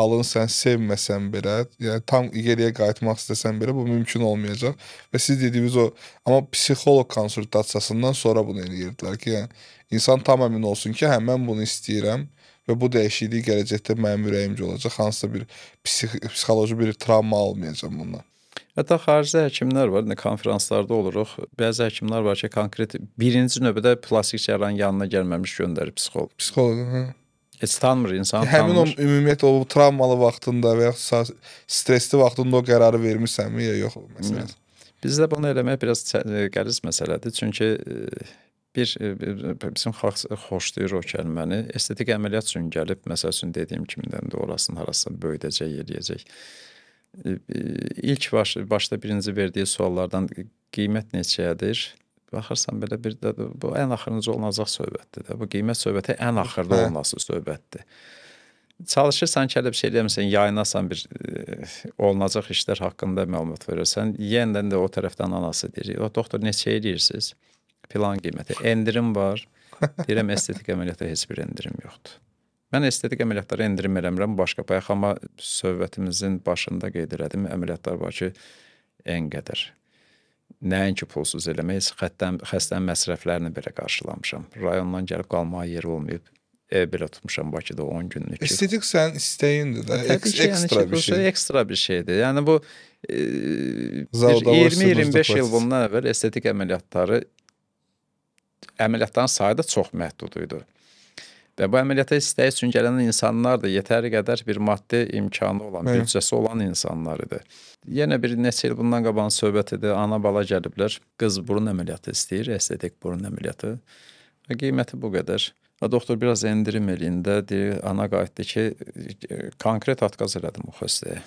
halın sən sevməsən belə, yəni tam geriyə qayıtmaq istəsən belə bu mümkün olmayacaq. Və siz dediyiniz o amma psixoloq konsultasiyasından sonra bunu eləyirdilər ki, yəni İnsan tam əmin olsun ki, hə mən bunu istəyirəm və bu dəyişiklik gələcəkdə mənim ürəyimcə olacaq. Hansısa bir psix psixoloji bir travma almayacağam bundan. Hətta xarici həkimlər var, nə konfranslarda oluruq. Bəzi həkimlər var ki, konkret birinci növbədə plastik cərrahın yanına gəlməmiş göndərir psixoloq. Psixoloq, hə. Heç tanmır insan. E, həmin tanmır. o ümumiyyətlə o travmalı vaxtında və ya stresli vaxtında o qərarı vermisənmi ya yox məsələn. Bizdə bunu eləmək biraz e, qəliz məsələdir. Çünki e, bir, e, e, bir bizim xalq e, xoşlayır o kəlməni. Estetik əməliyyat üçün gəlib, məsəl üçün dediyim kimidən də orasını harasını böyüdəcək, eləyəcək. İlk baş, başda birinci verdiyi suallardan qiymət neçəyədir? Baxırsan belə bir də bu ən axırıncı olunacaq söhbətdir də. Bu qiymət söhbəti ən axırda hə. olması söhbətdir çalışırsan ki, elə bir şey eləmirsən, yayınasan bir e, olunacaq işlər haqqında məlumat verirsən, yenidən də o tərəfdən anası deyir, "O doktor neçə eləyirsiniz?" plan qiyməti. Endirim var. Deyirəm estetik əməliyyata heç bir endirim yoxdur. Mən estetik əməliyyatları endirim eləmirəm. Başqa bayaq amma söhbətimizin başında qeyd elədim, əməliyyatlar var ki, ən qədər. Nəinki pulsuz eləmək, xəstənin xəstənin məsrəflərini belə qarşılamışam. Rayondan gəlib qalmağa yeri olmayıb. Ev belə tutmuşam Bakıda 10 günlük. Estetik sənin istəyindir də, Eks, ki, yəni ekstra yəni, bir şey. Ekstra bir şeydir. Yəni bu e, 20-25 il bundan əvvəl estetik əməliyyatları əməliyyatların sayı da çox məhdud idi. Və bu əməliyyata istəyi üçün gələn insanlar da yetəri qədər bir maddi imkanı olan, büdcəsi olan insanlar idi. Yenə bir neçə il bundan qabaq söhbət idi. Ana bala gəliblər. Qız burun əməliyyatı istəyir, estetik burun əməliyyatı. Və qiyməti bu qədər. Doktor biraz endirim eləyəndə deyir, ana qayıtdı ki, e, konkret atqaz elədim o xəstəyə.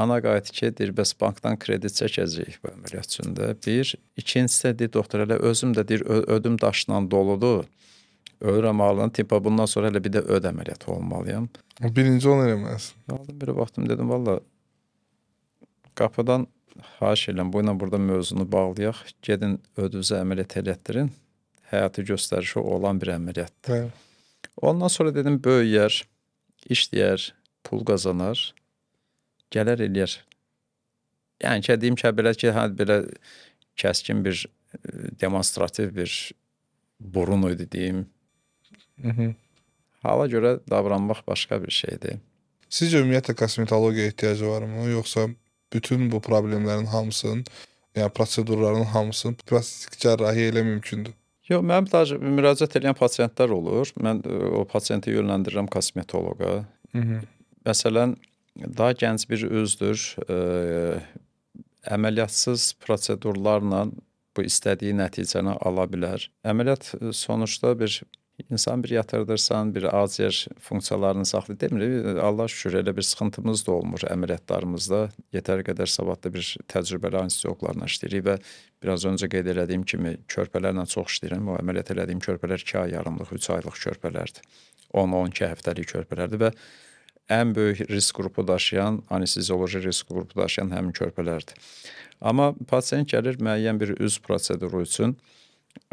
Ana qayıtdı ki, deyir, bəs bankdan kredit çəkəcəyik bu əməliyyat üçün də. Bir, ikincisi də deyir, doktor elə özüm də deyir, ödüm daşla doludur. Ölürəm ağlını, tipa bundan sonra elə bir də öd əməliyyatı olmalıyam. Birinci onu eləməlisən. Aldım bir vaxtım dedim, valla qapıdan xahiş edirəm, bu ilə burada mövzunu bağlayaq. Gedin ödünüzə əməliyyat elətdirin həyati göstərişi olan bir əməliyyatdır. Bəli. Ondan sonra dedim böyüyər, işləyər, pul qazanar, gələr eləyər. Yəni ki, deyim ki, belə ki, hə belə kəskin bir e, demonstrativ bir burun idi deyim. Mhm. Hala görə davranmaq başqa bir şeydir. Sizcə ümumiyyətlə kosmetologiya ehtiyacı varmı, yoxsa bütün bu problemlərin hamısının, yəni prosedurların hamısını plastik cərrahiyə ilə mümkündür? Yox, mənim daha müraciət edən pasiyentlər olur. Mən e, o pasiyenti yönləndirirəm kosmetoloqa. Hı mhm. -hı. Məsələn, daha gənc bir özdür. E, əməliyyatsız prosedurlarla bu istədiyi nəticəni ala bilər. Əməliyyat e, sonuçda bir İnsan bir yatırdırsan, bir az yer funksiyalarını saxlayır. Demir, Allah şükür elə bir sıxıntımız da olmur əməliyyatlarımızda. Yetər qədər savadlı bir təcrübəli anesteziyologlarla işləyirik və biraz öncə qeyd elədiyim kimi körpələrlə çox işləyirəm. O əməliyyat elədiyim körpələr 2 ay yarımlıq, 3 aylıq körpələrdir. 10-12 həftəlik körpələrdir və ən böyük risk qrupu daşıyan, anesteziyoloji risk qrupu daşıyan həmin körpələrdir. Amma pasiyent gəlir müəyyən bir üz proseduru üçün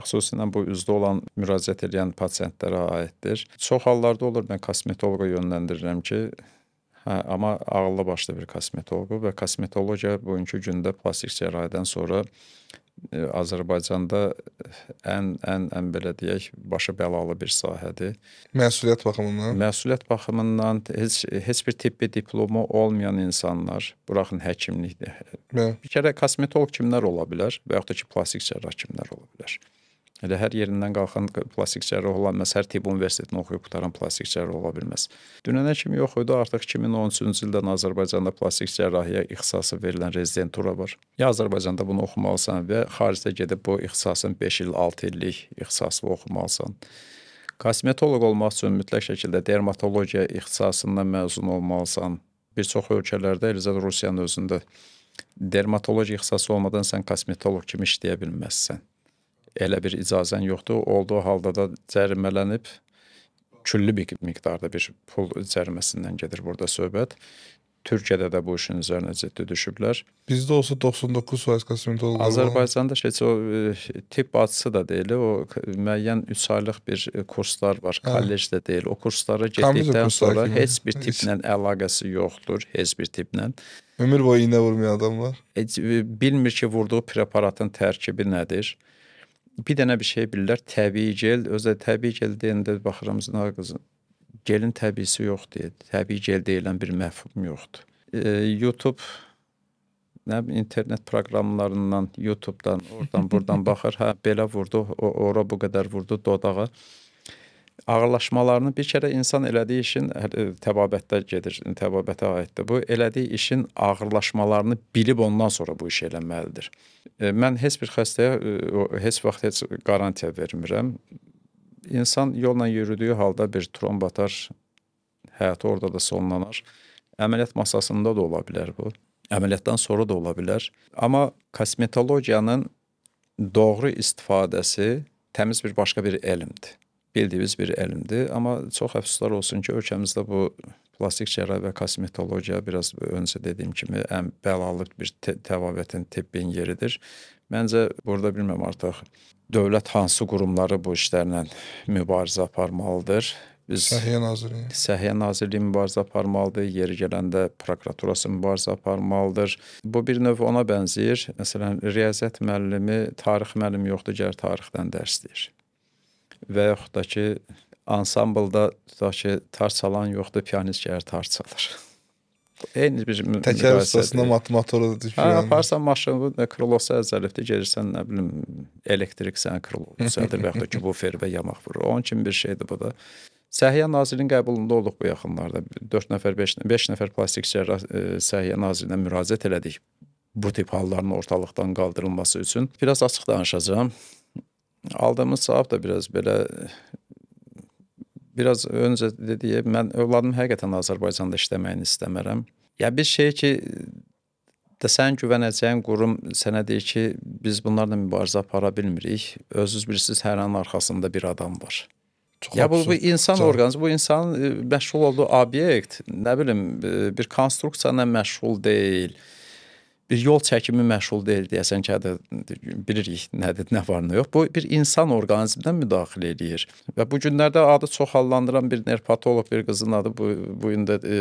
xüsusən bu üzdə olan müraciət edən pasientlərə aiddir. Çox hallarda olur mən kosmetoloqa yönləndirirəm ki, hə, amma ağıllı başlı bir kosmetoloqu və kosmetologiya bugünkü gündə plastik cərrahiyyədən sonra e, Azərbaycanda ən ən ən belə deyək, başı bəlalı bir sahədir. Məsuliyyət baxımından. Məsuliyyət baxımından heç heç bir tibbi diplomu olmayan insanlar, buraxın həkimlikdir. Hə. Bir kərə kosmetoloq kimlər ola bilər və yaxud da ki plastik cərrah kimlər ola bilər. Elə hər yerindən qalxan plastik cərrah olan, məsəl tibb universitetini oxuyub qutaran plastik cərrah ola bilməz. Dünənə kimi yox idi, artıq 2013-cü ildən Azərbaycanda plastik cərrahiyə ixtisası verilən rezidentura var. Ya Azərbaycanda bunu oxumalısan və xaricdə gedib bu ixtisasın 5 il, 6 illik ixtisasını oxumalısan. Kosmetoloq olmaq üçün mütləq şəkildə dermatologiya ixtisasından məzun olmalısan. Bir çox ölkələrdə, eləcə də Rusiyanın özündə dermatoloji ixtisası olmadan sən kosmetoloq kimi işləyə bilməzsən elə bir icazən yoxdur. Olduğu halda da cərimələnib küllü bir miqdarda bir pul cəriməsindən gedir burada söhbət. Türkiyədə də bu işin üzərinə ciddi düşüblər. Bizdə olsa 99% kosmetoloq. Azərbaycanda heç o e, tibb bacısı da deyil, o müəyyən 3 aylıq bir e, kurslar var, hə. kollecdə deyil. O kurslara getdikdən sonra kimi. heç bir tibblə əlaqəsi yoxdur, heç bir tibblə. Ömür boyu iynə vurmayan adamlar. Heç e, bilmir ki, vurduğu preparatın tərkibi nədir bir dənə bir şey bilirlər. Təbii gel, özə təbii gel deyəndə baxıram zina qızın. Gelin təbiisi yoxdur. Təbii gel deyilən bir məfhum yoxdur. E, YouTube nə internet proqramlarından, YouTube-dan, oradan, buradan *laughs* baxır. Hə, belə vurdu, o, ora bu qədər vurdu dodağa ağırlaşmalarını bir kərə insan elədiyi işin hə, e, təbabətdə gedir, təbabətə aiddir. Bu elədiyi işin ağırlaşmalarını bilib ondan sonra bu işi eləməlidir. E, mən heç bir xəstəyə e, heç vaxt heç qarantiya vermirəm. İnsan yolla yürüdüyü halda bir tromb atar, həyatı orada da sonlanar. Əməliyyat masasında da ola bilər bu. Əməliyyatdan sonra da ola bilər. Amma kosmetologiyanın doğru istifadəsi təmiz bir başqa bir elmdir bildiyimiz bir elmdir. Amma çox əfsuslar olsun ki, ölkəmizdə bu plastik cerrahi və kosmetologiya biraz öncə dediyim kimi ən bəlalı bir te təvabətin tibbin yeridir. Məncə burada bilmirəm artıq dövlət hansı qurumları bu işlərlə mübarizə aparmalıdır. Biz Səhiyyə Nazirliyi. Səhiyyə Nazirliyi mübarizə aparmalıdır. Yeri gələndə prokuraturası mübarizə aparmalıdır. Bu bir növ ona bənzəyir. Məsələn, riyaziyyat müəllimi tarix müəllimi yoxdur, gəl tarixdən dərs deyir və yaxud da ki, ansamblda tutaq ki, tar çalan yoxdur, pianist gəlir tar çalır. Eyni bir təkər ustasına matematora düşürəm. Hə, yəni. aparsan maşını nə krilosu əzəlifdir, gəlirsən nə bilim elektrik sənin krilosudur və yaxud da ki, bu fervə yamaq vurur. Onun kimi bir şeydir bu da. Səhiyyə Nazirinin qəbulunda olduq bu yaxınlarda. 4 nəfər, 5, 5 nəfər plastik cərrah e, Səhiyyə Nazirinə müraciət elədik. Bu tip halların ortalıqdan qaldırılması üçün biraz açıq danışacağam aldığımız cavab da biraz belə biraz öncə dediyi mən övladım həqiqətən Azərbaycanda işləməyini istəmərəm. Ya bir şey ki də sən güvənəcəyin qurum sənə deyir ki, biz bunlarla mübarizə apara bilmirik. Özünüz bilirsiniz hər an arxasında bir adam var. Çox ya bu, bu insan Çox. orqanizmi, bu insanın e, məşğul olduğu obyekt, nə bilim, e, bir konstruksiya ilə məşğul deyil bir yol çəkimi məşğul deyil deyəsən ki, hədə bilirik nədir, nə var, nə yox. Bu bir insan orqanizminə müdaxilə eləyir. Və bu günlərdə adı çoxallandıran bir nerpatoloq bir qızın adı bu bu gün də e,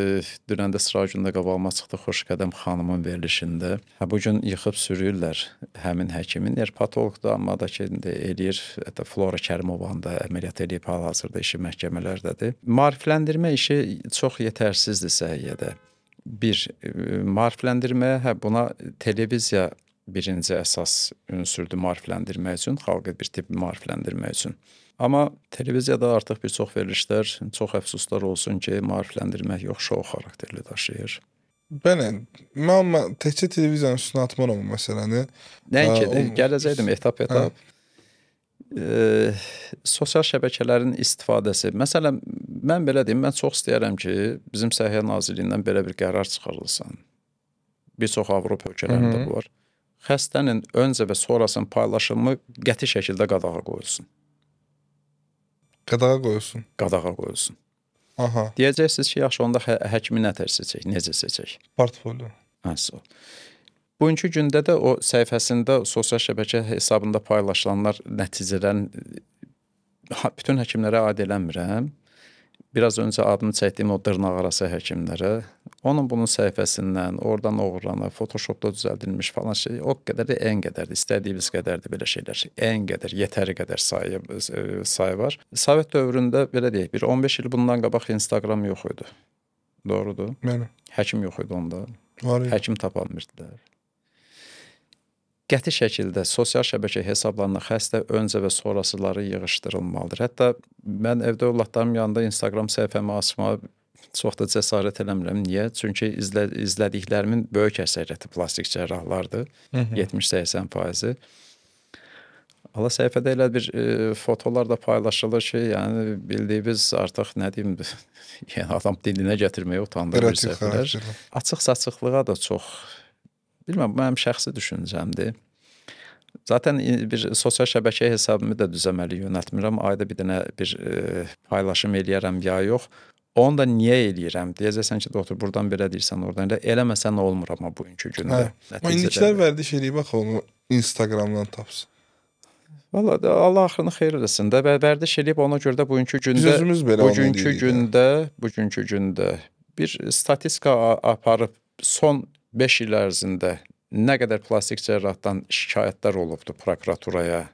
dünən də sıra gündə qabağıma çıxdı Xoş Qədəm xanımın verilişində. Hə bu gün yıxıb sürürlər həmin həkimi. Nerpatoloqdur amma da ki eləyir. Hətta Flora Kərimovanın da əməliyyat eləyib hal-hazırda işi məhkəmələrdədir. Maarifləndirmə işi çox yetərsizdir səhiyyədə bir e, maarifləndirmə, hə buna televiziya birinci əsas ünsürdü maarifləndirmək üçün, xalqı bir tip maarifləndirmək üçün. Amma televiziyada artıq bir çox verilişlər, çox əfsuslar olsun ki, maarifləndirmək yox, şou xarakterli daşıyır. Bəli, mən amma təkcə televiziyanın üstünə atmaram məsələni. Nəinki, hə, gələcəkdim etap-etap e, sosial şəbəkələrin istifadəsi. Məsələn, mən belə deyim, mən çox istəyirəm ki, bizim Səhiyyə Nazirliyindən belə bir qərar çıxarılsın. Bir çox Avropa ölkələrində Hı -hı. bu var. Xəstənin öncə və sonrasının paylaşımı qəti şəkildə qadağa qoyulsun. Qadağa qoyulsun. Qadağa qoyulsun. Aha. Deyəcəksiniz ki, yaxşı, onda hə həkimi nə tər seçək, necə seçək? Portfolio. Hə, sol. Bugünkü gündə də o səhifəsində sosial şəbəkə hesabında paylaşılanlar nəticələrin e, bütün həkimlərə aid eləmirəm. Biraz öncə adını çəkdiyim o dırnaqarası həkimlərə, onun bunun səhifəsindən, oradan oğurlanıb, Photoshopda düzəldilmiş falan şey, o qədər də ən qədər istədiyimiz qədər də belə şeylər, ən qədər, yetəri qədər sayı e, sayı var. Sovet dövründə belə deyək, bir 15 il bundan qabaq Instagram yox idi. Doğrudur? Bəli. Həkim yox idi onda. Var idi. Həkim tapa bilmirdilər qəti şəkildə sosial şəbəkə hesablarına xəstə öncə və sonrasıları yığışdırılmalıdır. Hətta mən evdə övladlarım yanında Instagram səhifəmi açmağa çox da cəsarət eləmirəm. Niyə? Çünki izlə, izlədiklərimin böyük əsəriyyəti plastik cərrahlardır. 70-80%-i. Hala səhifədə elə bir e, fotolar da paylaşılır ki, yəni bildiyimiz artıq nə deyim, *laughs* yəni adam dilinə gətirməyə utandırır səhifələr. Açıq-saçıqlığa da çox Bilməm, bu mənim şəxsi düşüncəmdir. Zaten e, bir sosial şəbəkə hesabımı da düzəməli yönəltmirəm. Ayda bir dənə bir e, paylaşım eləyərəm ya yox. Onu da niyə eləyirəm? Deyəcəksən ki, doktor, burdan belə deyirsən, oradan elə eləməsən olmur amma bugünkü gündə. Hə. İndikilər vərdiş eləyib axı onu Instagramdan tapsın. Valla Allah axırını xeyir eləsin də. Vərdiş eləyib ona görə də bugünkü gündə bugünkü gündə, bugünkü gündə bir statistika aparıb son 5 il ərzində nə qədər plastik cərrahdan şikayətlər olubdu prokuraturaya,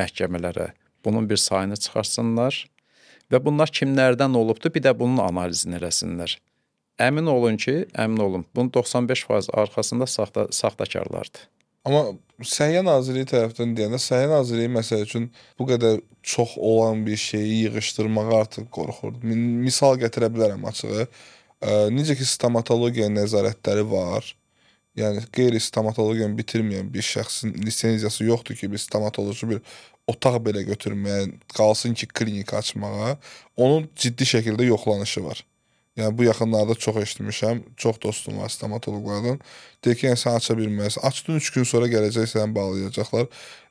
məhkəmələrə. Bunun bir sayını çıxartsınlar və bunlar kimlərdən olubdu, bir də bunun analizini eləsinlər. Əmin olun ki, əmin olun, bunun 95% arxasında saxta saxtakarlardır. Amma Səhiyyə Nazirliyi tərəfindən deyəndə Səhiyyə Nazirliyi məsəl üçün bu qədər çox olan bir şeyi yığışdırmağa artıq qorxurdu. Misal gətirə bilərəm açığı. Necə ki stomatologiya nəzarətləri var. Yəni qeyri-stomatologiyanı bitirməyən bir şəxsin lisenziyası yoxdur ki, bir stomatoloji bir otaq belə götürməyə, qalsın ki, klinika açmağa. Onun ciddi şəkildə yoxlanışı var. Yəni bu yaxınlarda çox eşitmişəm. Çox dostum var stomatoloqlardan. Deyir ki, yəni sən aça bilməz. Açdın 3 gün sonra gələcəksən bağlayacaqlar.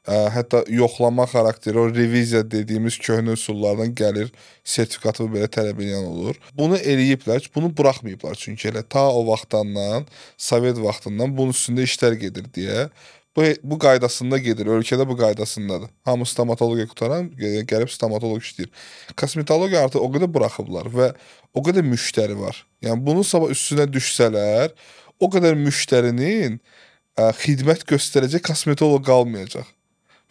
Ə, hətta yoxlama xarakteri, o reviziya dediyimiz köhnə üsullardan gəlir, sertifikatı belə tələb edən olur. Bunu eləyiblər, bunu buraxmayıblar çünki elə ta o vaxtdandan, Sovet vaxtından bunun üstündə işlər gedir deyə Bu, bu qaydasında gedir, ölkədə bu qaydasındadır. Hamı stomatologiya qutaran gəlib stomatoloq işləyir. Kosmetologiya artıq o qədər buraxıblar və o qədər müştəri var. Yəni bunun sabah üstünə düşsələr, o qədər müştərinin ə, xidmət göstərəcək kosmetoloq qalmayacaq.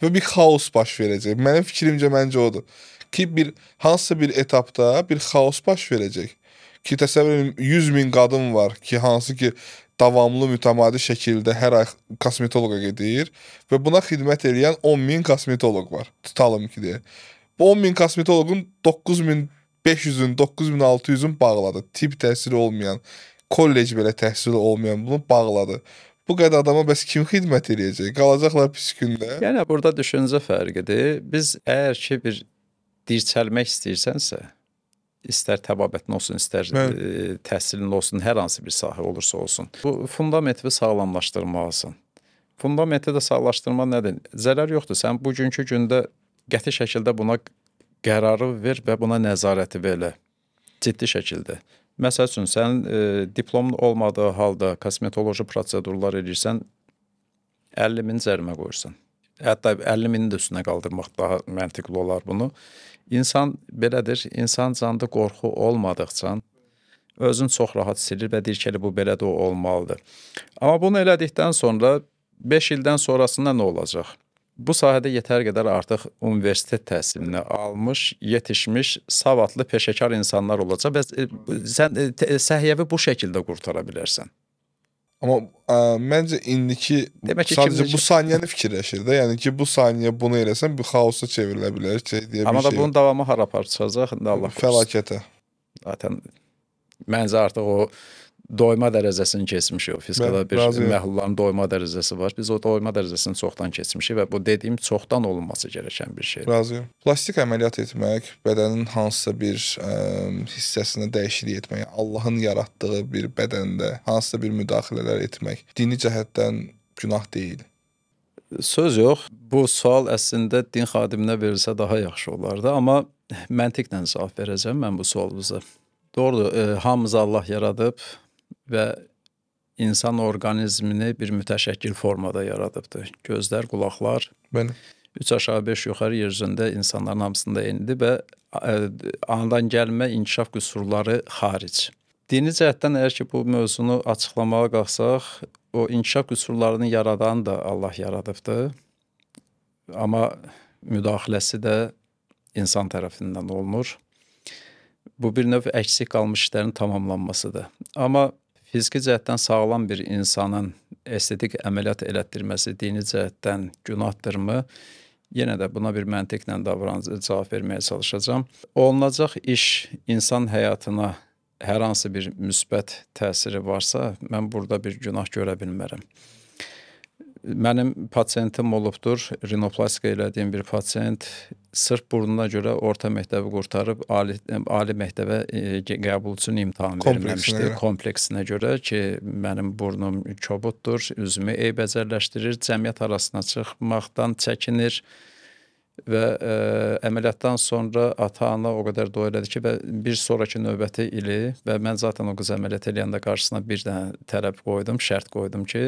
Və bir xaos baş verəcək. Mənim fikrimcə məncə odur ki, bir hansısa bir etapda bir xaos baş verəcək. Ki təsəvvür edin 100 min qadın var ki, hansı ki davamlı mütəmadi şəkildə hər ay kosmetoloqa gedir və buna xidmət edən 10 min kosmetoloq var. Tutalım ki deyə. Bu 10 min kosmetoloqun 9500-ün, 9600-ün bağladı. Tibb təhsili olmayan, kollec belə təhsili olmayan bunu bağladı. Bu qədər adama bəs kim xidmət eləyəcək? Qalacaqlar pis gündə. Yəni burada düşüncə fərqidir. Biz əgər ki bir dirçəlmək istəyirsənsə, istər təbabətli olsun, istər Bəli. E, təhsilin olsun, hər hansı bir sahə olursa olsun. Bu fundamenti sağlamlaşdırmalısan. Fundamenti də sağlamlaşdırma nədir? Zərər yoxdur. Sən bugünkü gündə qəti şəkildə buna qərarı ver və buna nəzarəti belə ciddi şəkildə. Məsəl üçün sənin e, diplomun olmadığı halda kosmetoloji prosedurlar edirsən 50 min cərimə qoyursan. Hətta 50 minin də üstünə qaldırmaq daha məntiqli olar bunu. İnsan belədir, insan canda qorxu olmadıqca özün çox rahat hiss edir və deyir ki, bu belə də olmalıdır. Amma bunu elədikdən sonra 5 ildən sonrasında nə olacaq? Bu sahədə yetər qədər artıq universitet təhsilini almış, yetişmiş, savadlı, peşəkar insanlar olacaq və e, sən e, səhiyyəvi bu şəkildə qurtara bilərsən. Amma ə, e, məncə indiki Demək ki, sadəcə kimdir? bu saniyəni fikirləşir də. Yəni ki, bu saniyə bunu eləsən bu xaosa çevrilə bilər ki, deyə Amma bir da şey. bunun davamı hara aparacaq? İndi Allah. qorusun. Fəlakətə. Zaten məncə artıq o doyma dərəcəsini keçmişik. Fizikada bir məhlulların doyma dərəcəsi var. Biz o doyma dərəcəsini çoxdan keçmişik və bu dediyim çoxdan olunması gərəkən bir şeydir. Razıyam. Plastik əməliyyat etmək bədənin hansısa bir ə, hissəsinə dəyişiklik etmək, Allahın yaratdığı bir bədəndə hansısa bir müdaxilələr etmək dini cəhətdən günah deyil söz yox. Bu sual əslində din xadiminə verilsə daha yaxşı olardı, amma məntiqlə cavab verəcəm mən bu sualınıza. Doğrudur, e, hamımızı Allah yaradıb, və insan orqanizmini bir mütəşəkkil formada yaradıbdır. Gözlər, qulaqlar. Bəli. 3 aşağı 5 yuxarı yer üzündə insanların hamısında eynidir və anadan gəlmə inkişaf qüsurları xaric. Dini cəhətdən əgər ki bu mövzunu açıqlamağa qalxsaq, o inkişaf qüsurlarını yaradan da Allah yaradıbdı. Amma müdaxiləsi də insan tərəfindən olunur. Bu bir növ əksik qalmış işlərin tamamlanmasıdır. Amma fiziki cəhətdən sağlam bir insanın estetik əməliyyat elətdirməsi dini cəhətdən günahdırmı? Yenə də buna bir məntiqlə davranışa cavab verməyə çalışacağam. Olunacaq iş insan həyatına hər hansı bir müsbət təsiri varsa, mən burada bir günah görə bilmərəm. Mənim pasiyentim olubdur. Rinoplastika elədiyim bir pasiyent sırf burnuna görə orta məktəbi qurtarıb ali ali məktəbə e, qəbul üçün imtahan verilmişdi kompleksinə, kompleksinə görə ki, mənim burnum kobuddur, üzümü eybəcərləşdirir, cəmiyyət arasına çıxmaqdan çəkinir. E, və ə, e, əməliyyatdan sonra ata-ana o qədər dua elədi ki, və bir sonrakı növbəti ili və mən zaten o qızı əməliyyat eləyəndə qarşısına bir dənə tələb qoydum, şərt qoydum ki,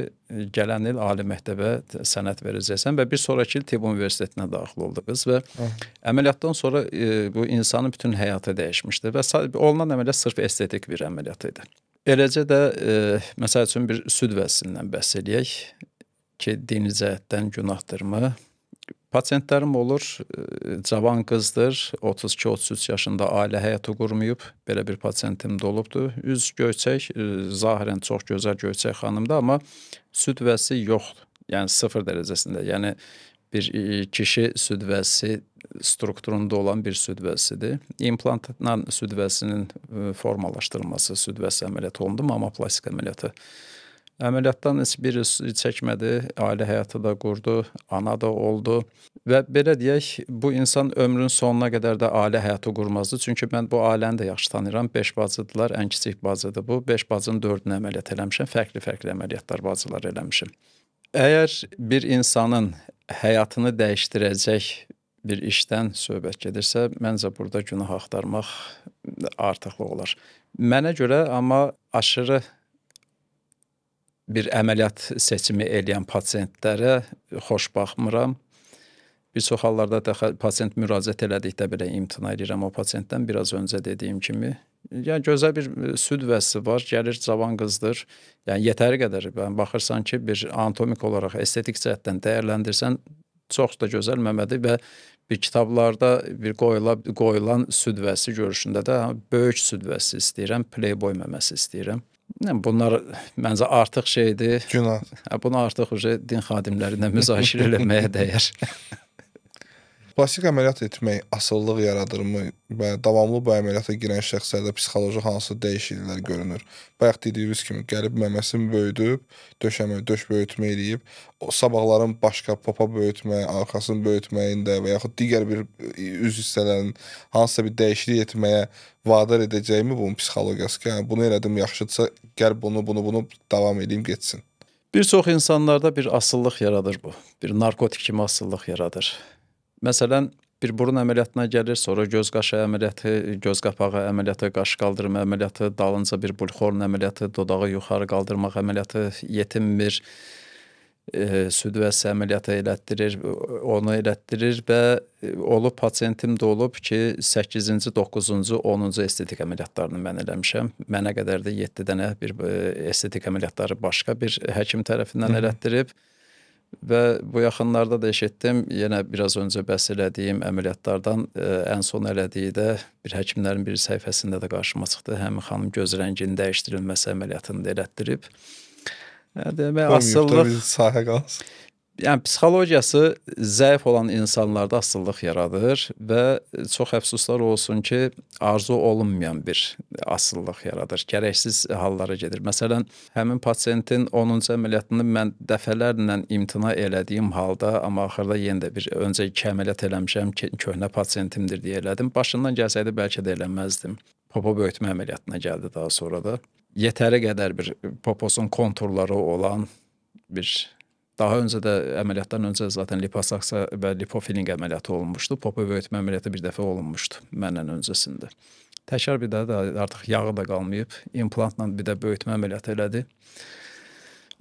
gələn il ali məktəbə sənəd verəcəksən və bir sonrakı il Tibb Universitetinə daxil oldu qız və Hı. Ah. əməliyyatdan sonra ə, e, bu insanın bütün həyatı dəyişmişdi və olunan əməliyyat sırf estetik bir əməliyyat idi. Eləcə də ə, e, məsəl üçün bir süd vəsindən bəhs eləyək ki, dini cəhətdən günahdırmı? Pasientlərim olur, e, cavan qızdır, 32-33 yaşında ailə həyatı qurmayıb, belə bir pasientim də olubdu. Üz göyçək, e, zahirən çox gözəl göyçək xanımdır, amma süd vəsi yoxdur. Yəni 0 dərəcəsində. Yəni bir e, kişi süd vəsi strukturunda olan bir süd vəsidir. İmplantla süd vəsinin formalaşdırılması, süd vəsi əməliyyatı olundu, mamoplastik əməliyyatı Əməliyyatdan heç bir çəkmədi, ailə həyatı da qurdu, ana da oldu və belə deyək, bu insan ömrünün sonuna qədər də ailə həyatı qurmazdı. Çünki mən bu ailəni də yaxşı tanıyıram. 5 bacıdılar, ən kiçik bacıdır bu. 5 bacının 4-ünü əməliyyat eləmişəm, fərqli-fərqli əməliyyatlar bacılar eləmişəm. Əgər bir insanın həyatını dəyişdirəcək bir işdən söhbət gedirsə, məncə burada günah axtarmaq artıqlıq olar. Mənə görə amma aşırı bir əməliyyat seçimi eləyən pasientlərə xoş baxmıram. Bir çox hallarda da pasiyent müraciət elədikdə belə imtina edirəm o pasiyentdən biraz öncə dediyim kimi. Yəni gözəl bir e, süd vəsi var, gəlir cavan qızdır. Yəni yetəri qədər yəni, baxırsan ki, bir anatomik olaraq estetik cəhətdən dəyərləndirsən, çox da gözəl məmədi və bir kitablarda bir qoyula qoyulan süd vəsi görüşündə də böyük süd vəsi istəyirəm, playboy məməsi istəyirəm bunlar məncə artıq şeydir. Günah. Hə, bunu artıq din xadimlərindən müzakirə eləməyə dəyər. *laughs* Plastik əməliyyat etmək asıllıq yaradırmı və davamlı bu əməliyyata girən şəxslərdə psixoloji hansı dəyişikliklər görünür? Bayaq dediyimiz kimi gəlib məməsini böyüdüb, döşəmə, döş böyütmə eləyib, o sabahların başqa popa böyütmə, arxasını böyütməyində və yaxud digər bir e, üz hissələrin hansısa bir dəyişiklik etməyə vadar edəcəyimi bunun psixologiyası ki, yəni bunu elədim yaxşıdırsa, gəl bunu, bunu, bunu davam edeyim getsin. Bir çox insanlarda bir asıllıq yaradır bu. Bir narkotik kimi asıllıq yaradır. Məsələn, bir burun əməliyyatına gəlir, sonra göz qaşı əməliyyatı, göz qapağı əməliyyatı, qaş qaldırma əməliyyatı, dalınca bir bulxorn əməliyyatı, dodağı yuxarı qaldırmaq əməliyyatı, yetim bir e, süd vəsi əməliyyatı elətdirir, onu elətdirir və olub pasiyentim də olub ki, 8-ci, 9-cu, 10-cu estetik əməliyyatlarını mən eləmişəm. Mənə qədər də 7 dənə bir e, estetik əməliyyatları başqa bir həkim tərəfindən elətdirib. Hı -hı. Və bu yaxınlarda da eşitdim, yenə biraz öncə bəhs elədiyim əməliyyatlardan ə, e, ən son elədiyi də bir həkimlərin bir səhifəsində də qarşıma çıxdı. Həmin xanım göz rənginin dəyişdirilməsi əməliyyatını da elətdirib. Hə, demək asıllıq sahə qalsın yəni psixologiyası zəif olan insanlarda asılılıq yaradır və çox əfsuslar olsun ki, arzu olunmayan bir asılılıq yaradır. Gərəksiz hallara gedir. Məsələn, həmin pasiyentin 10-cu əməliyyatını mən dəfələrlə imtina elədiyim halda, amma axırda yenə də bir öncə 2 əməliyyat eləmişəm, köhnə pasiyentimdir deyə elədim. Başından gəlsəydi bəlkə də eləməzdim. Popo böyütmə əməliyyatına gəldi daha sonra da. Yetəri qədər bir poposun konturları olan bir Daha öncə də əməliyyatdan öncə zaten liposaksa və lipofilling əməliyyatı olunmuşdu. Popa böyütmə əməliyyatı bir dəfə olunmuşdu məndən öncəsində. Təkrar bir də artıq yağı da qalmayıb. İmplantla bir də böyütmə əməliyyatı elədi.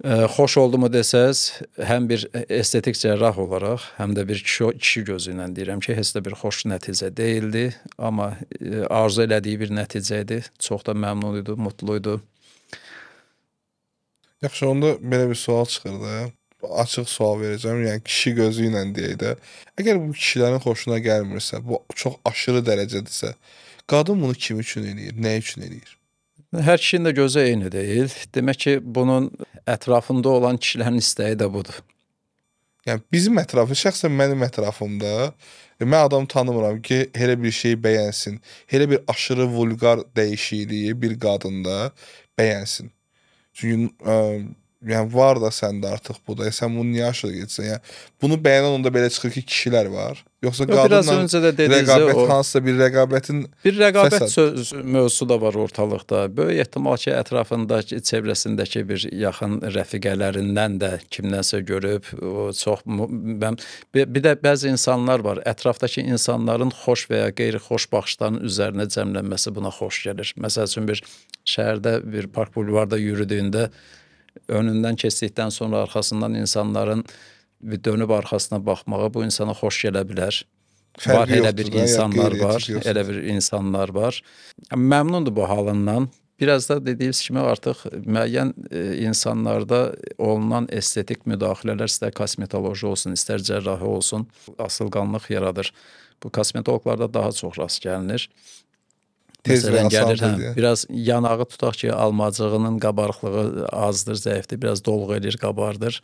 Ə, xoş oldumu desəz, həm bir estetik cərrah olaraq, həm də bir kişi, kişi gözü ilə deyirəm ki, heç də bir xoş nəticə deyildi, amma ə, arzu elədiyi bir nəticə idi. Çox da məmnun idi, mutlu idi. Yaxşı, onda belə bir sual çıxır da açıq sual verəcəm. Yəni kişi gözü ilə deyək də, əgər bu kişilərin xoşuna gəlmirsə, bu çox aşırı dərəcədirsə, qadın bunu kim üçün eləyir, nə üçün eləyir? Hər kişinin də gözü eyni deyil. Demək ki, bunun ətrafında olan kişilərin istəyi də budur. Yəni bizim ətrafı, şəxsən mənim ətrafımda e, mən adam tanımıram ki, elə bir şeyi bəyənsin. Elə bir aşırı vulqar dəyişikliyi bir qadında bəyənsin. Çünki ə, e, yəni var da səndə artıq bu da. Yəni, sən bunu niyə aşırı gedirsən? Yəni bunu bəyənən onda belə çıxır ki, kişilər var. Yoxsa Yo, qadınla öncə də dediniz, rəqabət o, hansısa bir rəqabətin bir rəqabət söz mövzusu da var ortalıqda. Böyük ehtimal ki, ətrafındakı çevrəsindəki bir yaxın rəfiqələrindən də kimdənsə görüb, o çox mən bir, bir də bəzi insanlar var. Ətrafdakı insanların xoş və ya qeyri-xoş baxışlarının üzərinə cəmlənməsi buna xoş gəlir. Məsəl üçün bir şəhərdə bir park bulvarda yürüdüyündə önündən keçdikdən sonra arxasından insanların dönüb arxasına baxmağa bu insana xoş gələ bilər. Fərqi var elə bir da, insanlar ya, var, yoxdur. elə bir insanlar var. Məmnundur bu halından. Biraz da dediyimiz kimi artıq müəyyən e, insanlarda olunan estetik müdaxilələr istər kosmetoloji olsun, istər cərrahi olsun, asılqanlıq yaradır. Bu kosmetoloqlarda daha çox rast gəlinir tez məsələn, və gəlir, hə, biraz yanağı tutaq ki, almacığının qabarıqlığı azdır, zəifdir, biraz dolğu edir, qabardır.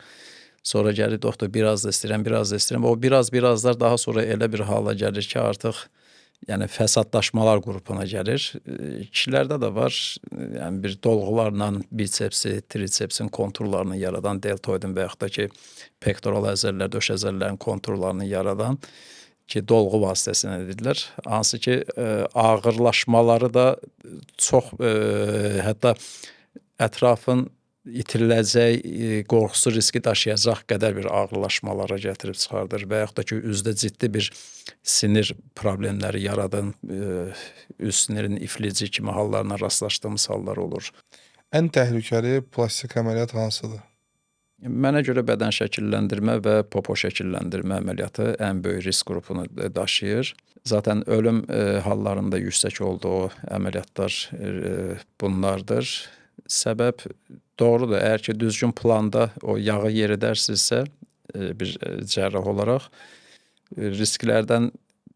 Sonra gəlir doktor biraz da istəyirəm, biraz da istəyirəm. O biraz birazlar daha sonra elə bir hala gəlir ki, artıq yəni fəsadlaşmalar qrupuna gəlir. Kişilərdə də var, yəni bir dolğularla bicepsi, tricepsin konturlarını yaradan deltoidin və yaxud da ki, pektoral əzəllər, döş əzəllərin konturlarını yaradan ki, dolğu vasitəsilə edirlər. Hansı ki, ə, e, ağırlaşmaları da çox ə, e, hətta ətrafın itiriləcək e, qorxusu riski daşıyacaq qədər bir ağırlaşmalara gətirib çıxardır və yaxud da ki, üzdə ciddi bir sinir problemləri yaradan üz sinirin iflici kimi hallarına rastlaşdığımız hallar olur. Ən təhlükəli plastik əməliyyat hansıdır? Mənə görə bədən şəkilləndirmə və popo şəkilləndirmə əməliyyatı ən böyük risk qrupunu e, daşıyır. Zaten ölüm e, hallarında yüksək olduğu əməliyyatlar e, bunlardır. Səbəb doğrudur. Əgər ki, düzgün planda o yağı yeridərsinizsə bir cərrah olaraq risklərdən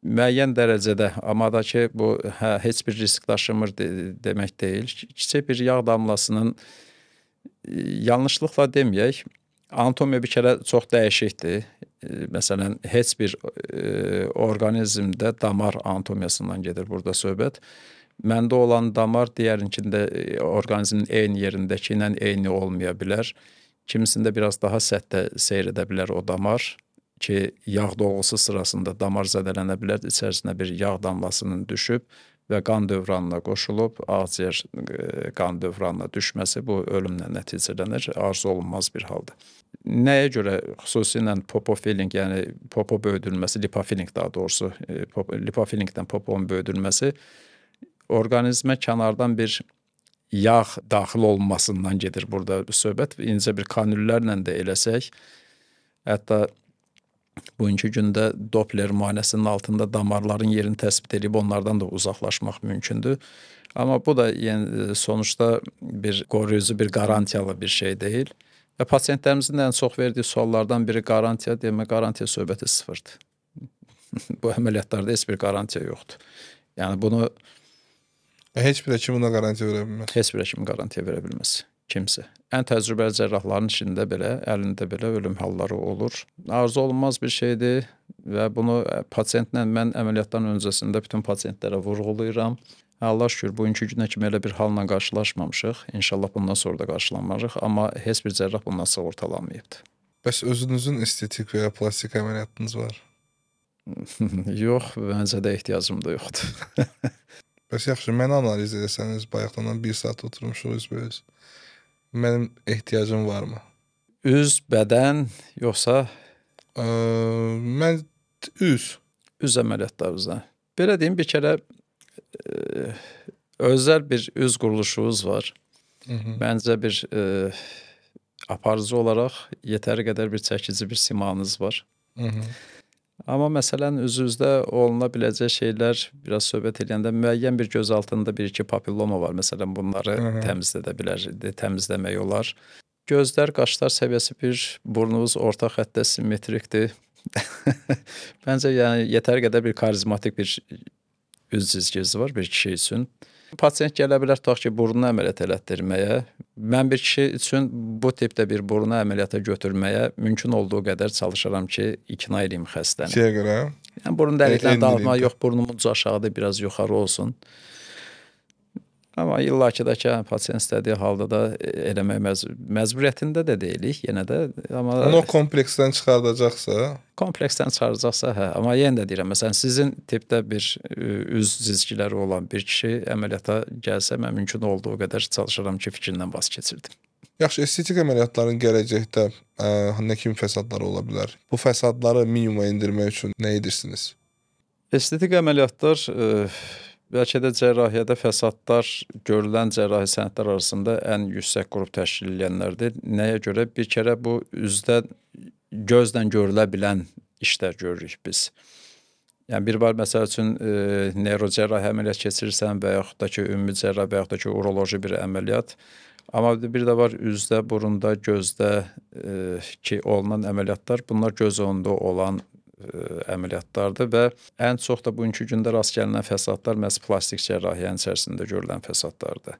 müəyyən dərəcədə, amma da ki, bu hə, heç bir risk daşımır de demək deyil. Kiçik bir yağ damlasının e, yanlışlıqla deməyək, anatomiya bir kərə çox dəyişikdir. E, məsələn, heç bir e, orqanizmdə damar anatomiyasından gedir burada söhbət. Məndə olan damar digərinkində e, orqanizmin eyni yerindəki ilə eyni olmaya bilər. Kimisində biraz daha sətdə seyr edə bilər o damar ki, yağ dolğusu sırasında damar zədələnə bilər, içərisinə bir yağ damlasının düşüb və qan dövranına qoşulub ağciyər e, qan dövranına düşməsi bu ölümlə nəticələnir, arzu olunmaz bir haldır. Nəyə görə xüsusilə popofilling, yəni popo böyüdülməsi, lipofilling daha doğrusu, e, lipofillingdən poponun böyüdülməsi orqanizmə kənardan bir yağ daxil olmasından gedir burada söhbət. İncə bir kanüllərlə də eləsək, hətta bugünkü gündə Doppler müayinəsinin altında damarların yerini təsbit edib onlardan da uzaqlaşmaq mümkündür. Amma bu da yəni e, sonuçda bir qoruyucu, bir qarantiyalı bir şey deyil. Və pasientlərimizin ən çox verdiyi suallardan biri qarantiya, demə qarantiya söhbəti sıfırdır. *laughs* bu əməliyyatlarda heç bir qarantiya yoxdur. Yəni bunu heç bir həkim buna qarantiya verə bilməz. Heç bir həkim qarantiya verə bilməz kimsə. Ən təcrübəli cərrahların içində belə, əlində belə ölüm halları olur. Arzu olunmaz bir şeydir və bunu pasiyentlə mən əməliyyatdan öncəsində bütün pasiyentlərə vurğulayıram. Allah şükür bugünkü günə kimi elə bir halla qarşılaşmamışıq. İnşallah bundan sonra da qarşılanmarıq, amma heç bir cərrah bundan sığortalanmayıbdı. Bəs özünüzün estetik və ya plastik əməliyyatınız var? *laughs* Yox, məncə də ehtiyacım da yoxdur. *laughs* Bəs yaxşı, məni analiz edəsəniz, bayaqdan bir saat oturmuşuq üzbəüz mənim ehtiyacım varmı? Üz, bədən yoxsa ə, mən üz üz əməliyyatlarımızdan. Hə. Belə deyim, bir kərə ə, özəl bir üz quruluşumuz var. Hı -hı. Məncə bir ə, aparıcı olaraq yetəri qədər bir çəkici bir simanız var. Hı -hı. Amma məsələn üz-üzdə oluna biləcək şeylər biraz söhbət edəndə müəyyən bir göz altında bir iki papilloma var. Məsələn, bunları Hı -hı. təmizlədə bilər, təmizləmək olar. Gözlər, qaşlar səviyyəsi bir, burnunuz orta xəttdə simmetrikdir. Bəncə *laughs* yəni yetər qədər bir karizmatik bir üz cizgisi var bir kişi üçün. Pasiyent gələ bilər tutaq ki, burnu əməliyyat elətdirməyə. Mən bir kişi üçün bu tipdə bir burnu əməliyyata götürməyə mümkün olduğu qədər çalışıram ki, ikna edeyim xəstəni. Şeyə görə? Yəni burun dəliklərini e, dağıtma, yox burnumun ucu aşağıda biraz yuxarı olsun. Amma illərki də ki, hə, pasiyent istədiyi halda da e, eləmək məcbur, məcburiyyətində də deyilik, yenə də amma onu kompleksdən çıxardacaqsa, kompleksdən çıxaracaqsa, hə, amma yenə də deyirəm, məsələn, sizin tipdə bir üz cizgiləri olan bir kişi əməliyyata gəlsə, mən mümkün olduğu qədər çalışıram ki, fikrindən vaz keçirdim. Yaxşı, estetik əməliyyatların gələcəkdə ə, nə kimi fəsadları ola bilər? Bu fəsadları minimuma endirmək üçün nə edirsiniz? Estetik əməliyyatlar ə, bəlkə də cərrahiyyədə fəsadlar görülən cərrahi sənədlər arasında ən yüksək qrup təşkil edənlərdir. Nəyə görə? Bir kərə bu üzdə gözlə görülə bilən işlər görürük biz. Yəni bir var məsəl üçün e, neyrocərrahi əməliyyat keçirsən və yaxud da ki, ümumi cərrah və yaxud da ki, uroloji bir əməliyyat. Amma bir də var üzdə, burunda, gözdə e, ki olunan əməliyyatlar, bunlar göz önündə olan E, əməliyyatlardır və ən çox da bugünkü gündə rast gəlinən fəsadlar məhz plastik cərrahiyyənin içərisində görülən fəsadlardır.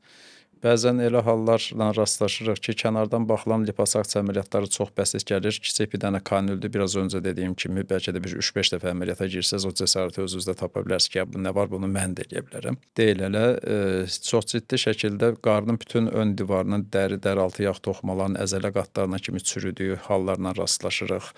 Bəzən elə hallarla rastlaşırıq ki, kənardan baxılan liposakçı əməliyyatları çox bəsit gəlir. Kiçik bir dənə kanüldür. Biraz öncə dediyim kimi, bəlkə də bir 3-5 dəfə əməliyyata girsəz, o cəsarəti özünüzdə tapa bilərsiniz ki, bu nə var, bunu mən də eləyə bilərəm. Deyil elə, e, çox ciddi şəkildə qarnın bütün ön divarının dəri, dəraltı yağ toxumalarının əzələ qatlarına kimi çürüdüyü hallarla rastlaşırıq.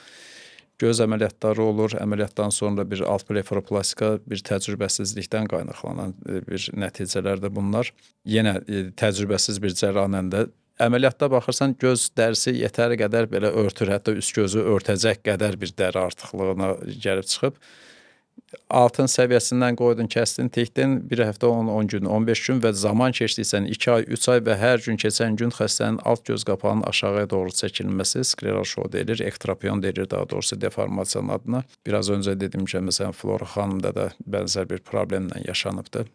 Göz əməliyyatları olur. Əməliyyatdan sonra bir alt blefaroplastika, bir təcrübəsizlikdən qaynaqlanan e, bir nəticələr də bunlar. Yenə e, təcrübəsiz bir cərrahnən də əməliyyatda baxırsan göz dərisi yetəri qədər belə örtür, hətta üst gözü örtəcək qədər bir dəri artıqlığına gəlib çıxıb altın səviyyəsindən qoydun, kəsdin, tikdin, bir həftə 10-10 gün, 15 gün və zaman keçdikcə 2 ay, 3 ay və hər gün keçən gün xəstənin alt göz qapağının aşağıya doğru çəkilməsi skleroşo deyilir, ektropion deyilir daha doğrusu deformasiyanın adına. Biraz öncə dedim ki, məsələn Flora xanımda da bənzər bir problemlə yaşanıbdı,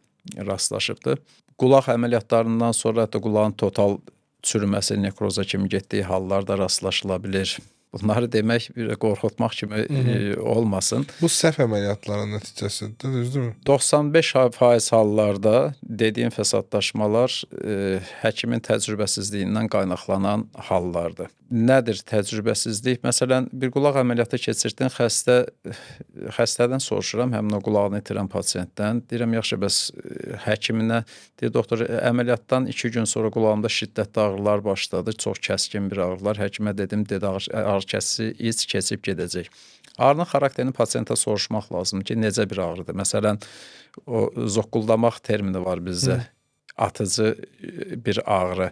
rastlaşıbdı. Qulaq əməliyyatlarından sonra hətta qulağın total çürüməsi nekroza kimi getdiyi hallarda rastlaşıla bilər. Bunları demək bir qorxutmaq kimi Hı -hı. E, olmasın. Bu səhv əməliyyatların nəticəsidir, düzdürmü? 95% hallarda dediyim fəsadlaşmalar ə, e, həkimin təcrübəsizliyindən qaynaqlanan hallardır nədir təcrübəsizlik? Məsələn, bir qulaq əməliyyatı keçirdin, xəstə xəstədən soruşuram, həmin o qulağını itirən pasientdən. Deyirəm, yaxşı, bəs e, həkiminə deyir, doktor, e, əməliyyatdan 2 gün sonra qulağımda şiddətli ağrılar başladı, çox kəskin bir ağrılar. Həkimə dedim, dedi ağrı, e, ağrı kəsici iç keçib gedəcək. Ağrının xarakterini pasientə soruşmaq lazımdır ki, necə bir ağrıdır. Məsələn, o zoqquldamaq termini var bizdə. Hı. Atıcı bir ağrı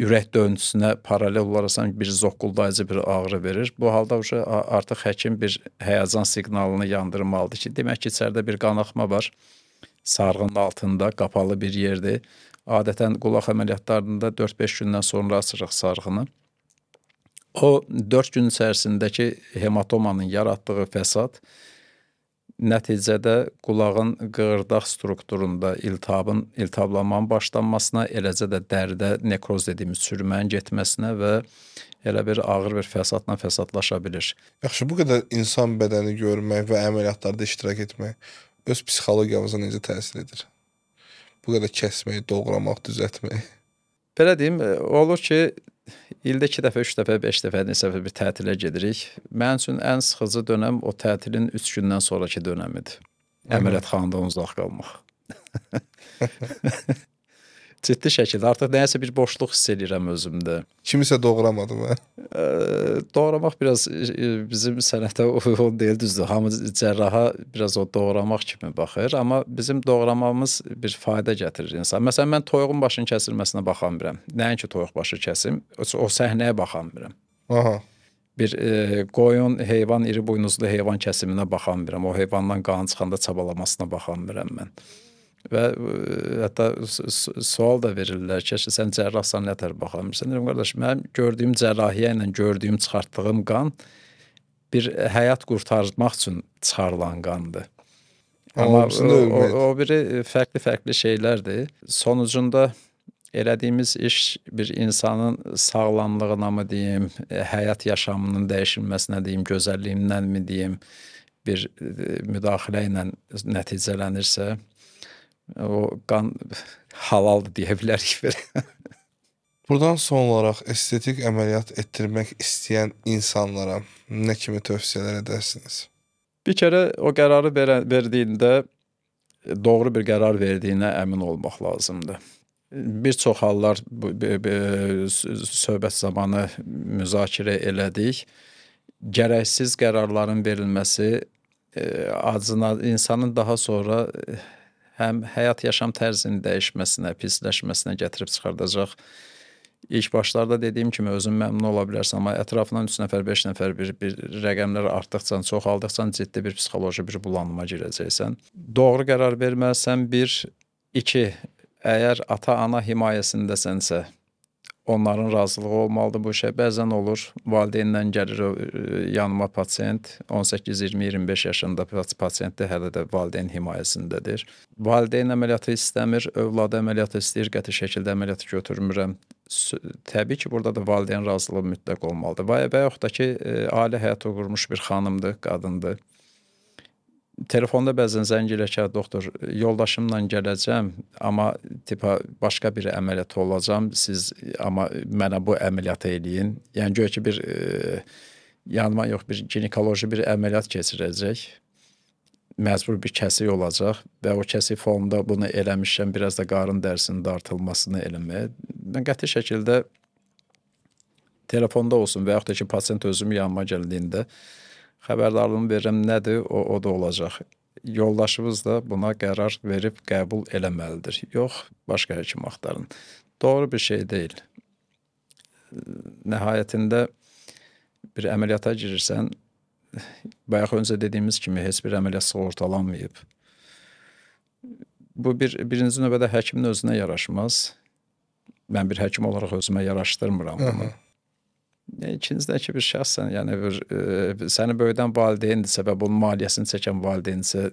ürək döyüntüsünə paralel olaraq sanki bir zokkuldayıcı bir ağrı verir. Bu halda uşaq artıq həkim bir həyəcan siqnalını yandırmalıdır ki, demək ki, içəridə bir qanaxma var. Sarğının altında qapalı bir yerdir. Adətən qulaq əməliyyatlarında 4-5 gündən sonra açırıq sarğını. O 4 gün içərisindəki hematomanın yaratdığı fəsad Nəticədə qulağın qığırdaq strukturunda iltihabın, iltihablanmanın başlanmasına, eləcə də dəridə nekroz dediyimiz çürümənin getməsinə və elə bir ağır bir fəsadla fəsadlaşa bilir. Yaxşı, bu qədər insan bədəni görmək və əməliyyatlarda iştirak etmək öz psixologiyamıza necə təsir edir? Bu qədər kəsmək, doğramaq, düzəltmək belə deyim, e, olur ki, ildə 2 dəfə, 3 dəfə, 5 dəfə nəsə bir tətilə gedirik. Mənim üçün ən sıxıcı dönəm o tətilin 3 gündən sonrakı dönəmidir. Əmirətxanadan uzaq qalmaq. *laughs* ciddi şəkildə artıq nəyəsə bir boşluq hiss edirəm özümdə. Kimisə doğramadım hə. E, doğramaq biraz e, e, bizim sənətə *laughs* uyğun deyil düzdür. Hamı cərraha biraz o doğramaq kimi baxır, amma bizim doğramamız bir fayda gətirir insan. Məsələn mən toyuğun başının kəsilməsinə baxan birəm. Nəinki toyuq başı kəsim, o, o səhnəyə baxan birəm. Aha bir e, qoyun, heyvan, iri buynuzlu heyvan kəsiminə baxan birəm. O heyvandan qan çıxanda çabalamasına baxan birəm mən və e, hətta sual da verirlər ki, sən cərrahsan, nə tər baxamırsan? Deyirəm qardaş, mənim gördüyüm cərrahiyyə ilə gördüyüm çıxartdığım qan bir həyat qurtarmaq üçün çıxarılan qandır. Amma o, o, o biri fərqli-fərqli şeylərdir. Sonucunda elədiyimiz iş bir insanın sağlamlığına mı deyim, e, həyat yaşamının dəyişilməsinə deyim, gözəlliyindən mi deyim, bir e, müdaxilə ilə nəticələnirsə, o qan halaldır deyə bilərik belə. Buradan son olaraq estetik əməliyyat etdirmək istəyən insanlara nə kimi tövsiyələr edərsiniz? Bir kərə o qərarı verdiyində doğru bir qərar verdiyinə əmin olmaq lazımdır. Bir çox hallar söhbət zamanı müzakirə elədik. Gərəksiz qərarların verilməsi e, acına insanın daha sonra həm həyat yaşam tərzinin dəyişməsinə, pisləşməsinə gətirib çıxardacaq. İlk başlarda dediyim kimi özün məmnun ola bilərsən, amma ətrafından 3 nəfər, 5 nəfər bir, bir rəqəmlər artdıqca, çoxaldıqca ciddi bir psixoloji bir bulanma girəcəksən. Doğru qərar verməlisən. 1 2 Əgər ata-ana himayəsindəsənsə, onların razılığı olmalıdır bu şey. Bəzən olur, valideynlə gəlir yanıma pasiyent, 18-20-25 yaşında pasiyentdir, hələ də valideyn himayəsindədir. Valideyn əməliyyatı istəmir, övladı əməliyyatı istəyir, qəti şəkildə əməliyyatı götürmürəm. Təbii ki, burada da valideyn razılığı mütləq olmalıdır. Və yaxud da ki, e, ailə həyatı qurmuş bir xanımdır, qadındır telefonda bəzən zəng elə ki, doktor, yoldaşımla gələcəm, amma tipa başqa bir əməliyyat olacağam. Siz amma mənə bu əməliyyatı eləyin. Yəni gör ki, bir e, yanma yox, bir ginekoloji bir əməliyyat keçirəcək. Məcbur bir kəsik olacaq və o kəsik fonunda bunu eləmişəm, biraz da qarın dərisinin dartılmasını eləməyə. Mən qəti şəkildə telefonda olsun və yaxud da ki, pasiyent özüm yanıma gəldiyində xəbərdarlığını verirəm nədir, o, o da olacaq. Yoldaşımız da buna qərar verib qəbul eləməlidir. Yox, başqa həkim axtarın. Doğru bir şey deyil. Nəhayətində bir əməliyyata girirsən, bayaq öncə dediyimiz kimi heç bir əməliyyat sığortalanmayıb. Bu bir birinci növbədə həkimin özünə yaraşmaz. Mən bir həkim olaraq özümə yaraşdırmıram bunu. Hı -hı. E, İkincidən ki, bir şəxsən, yəni bir, e, səni böyüdən valideyndir, səbəb onun maliyyəsini çəkən valideyndirsə,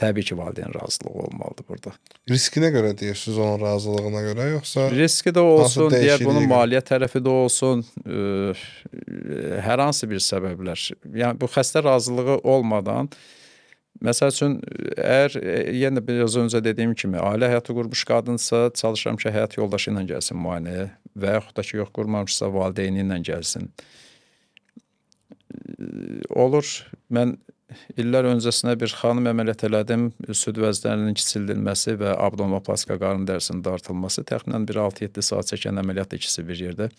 təbii ki, valideyn razılığı olmalıdır burada. Riskinə görə deyirsiniz, onun razılığına görə, yoxsa riski də olsun, deyə bunun maliyyə tərəfi də olsun, e, hər hansı bir səbəblər. Yəni bu xəstə razılığı olmadan Məsəl üçün, əgər e, yenə biraz öncə dediyim kimi, ailə həyatı qurmuş qadınsa, çalışıram ki, həyat yoldaşı ilə gəlsin müayinəyə və yaxud da ki, yox qurmamışsa valideyni ilə gəlsin. Olur. Mən illər öncəsinə bir xanım əməliyyat elədim. Süd vəzlərinin kiçildilməsi və abdominoplastika qarın dərisinin dartılması təxminən bir 6-7 saat çəkən əməliyyat ikisi bir yerdə.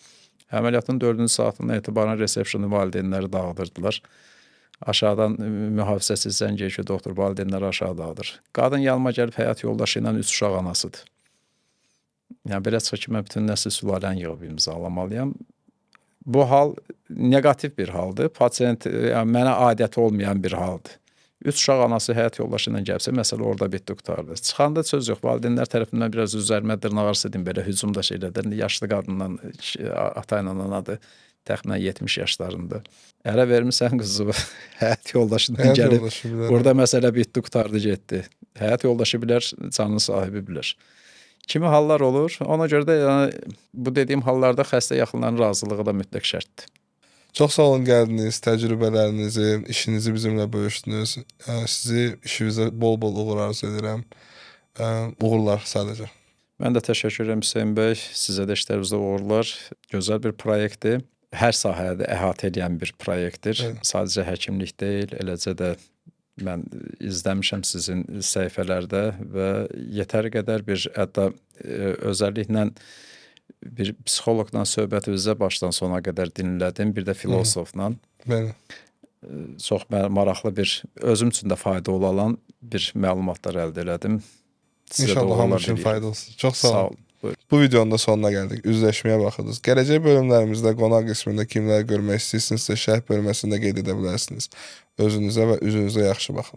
Əməliyyatın 4-cü saatından etibarən resepsiyonu valideynləri dağıdırdılar. Aşağıdan mühafizəsiz zəng gəlir ki, doktor valideynləri aşağıdadır. Qadın yanıma gəlib həyat yoldaşı ilə 3 uşaq anasıdır. Yəni belə çıxır ki, mən bütün nəsil sülaləni yığıb imzalamalıyam. Bu hal neqativ bir haldır. Pasient yəni mənə adət olmayan bir haldır. Üç uşaq anası həyat yoldaşı ilə gəlsə, məsələ orada bitdi qurtardı. Çıxanda söz yox, valideynlər tərəfindən biraz üzərimə dırnaq arası dedim, belə hücum da şeylədir. Yaşlı qadından ata ilə anadır təxminən 70 yaşlarında. Ərə vermisən qızı *laughs* həyat yoldaşına həyat gəlib. Yoldaşı bilər. Orada hə. məsələ bitdi, qurtardı, getdi. Həyat yoldaşı bilər, canın sahibi bilər kimi hallar olur. Ona görə də yəni bu dediyim hallarda xəstə yaxınlarının razılığı da mütləq şərtdir. Çox sağ olun gəldiniz, təcrübələrinizi, işinizi bizimlə bölüşdünüz. Sizi işinizə bol-bol uğur arzu edirəm. Uğurlar sadəcə. Mən də təşəkkür edirəm Hüseyn bəy. Sizə də işlərinizdə uğurlar. Gözəl bir layihədir hər sahədə əhatə edən bir layihədir. Sadəcə həkimlik deyil, eləcə də mən izləmişəm sizin səhifələrdə və yetər qədər bir hətta e, özəlliklə bir psixoloqla söhbətimizə başdan sona qədər dinlədim, bir də filosofla. Bəli. E, çox maraqlı bir özüm üçün də faydalı olan bir məlumatlar əldə elədim. Sizə İnşallah hamı üçün faydalı olsun. Çox sağ olun. Sağ olun. Buyur. Bu videonun da sonuna gəldik. Üzləşməyə baxırız. Gələcək bölümlərimizdə qonaq qismində kimləri görmək istəyirsinizsə şərh bölməsində qeyd edə bilərsiniz. Özünüzə və üzünüzə yaxşı baxın.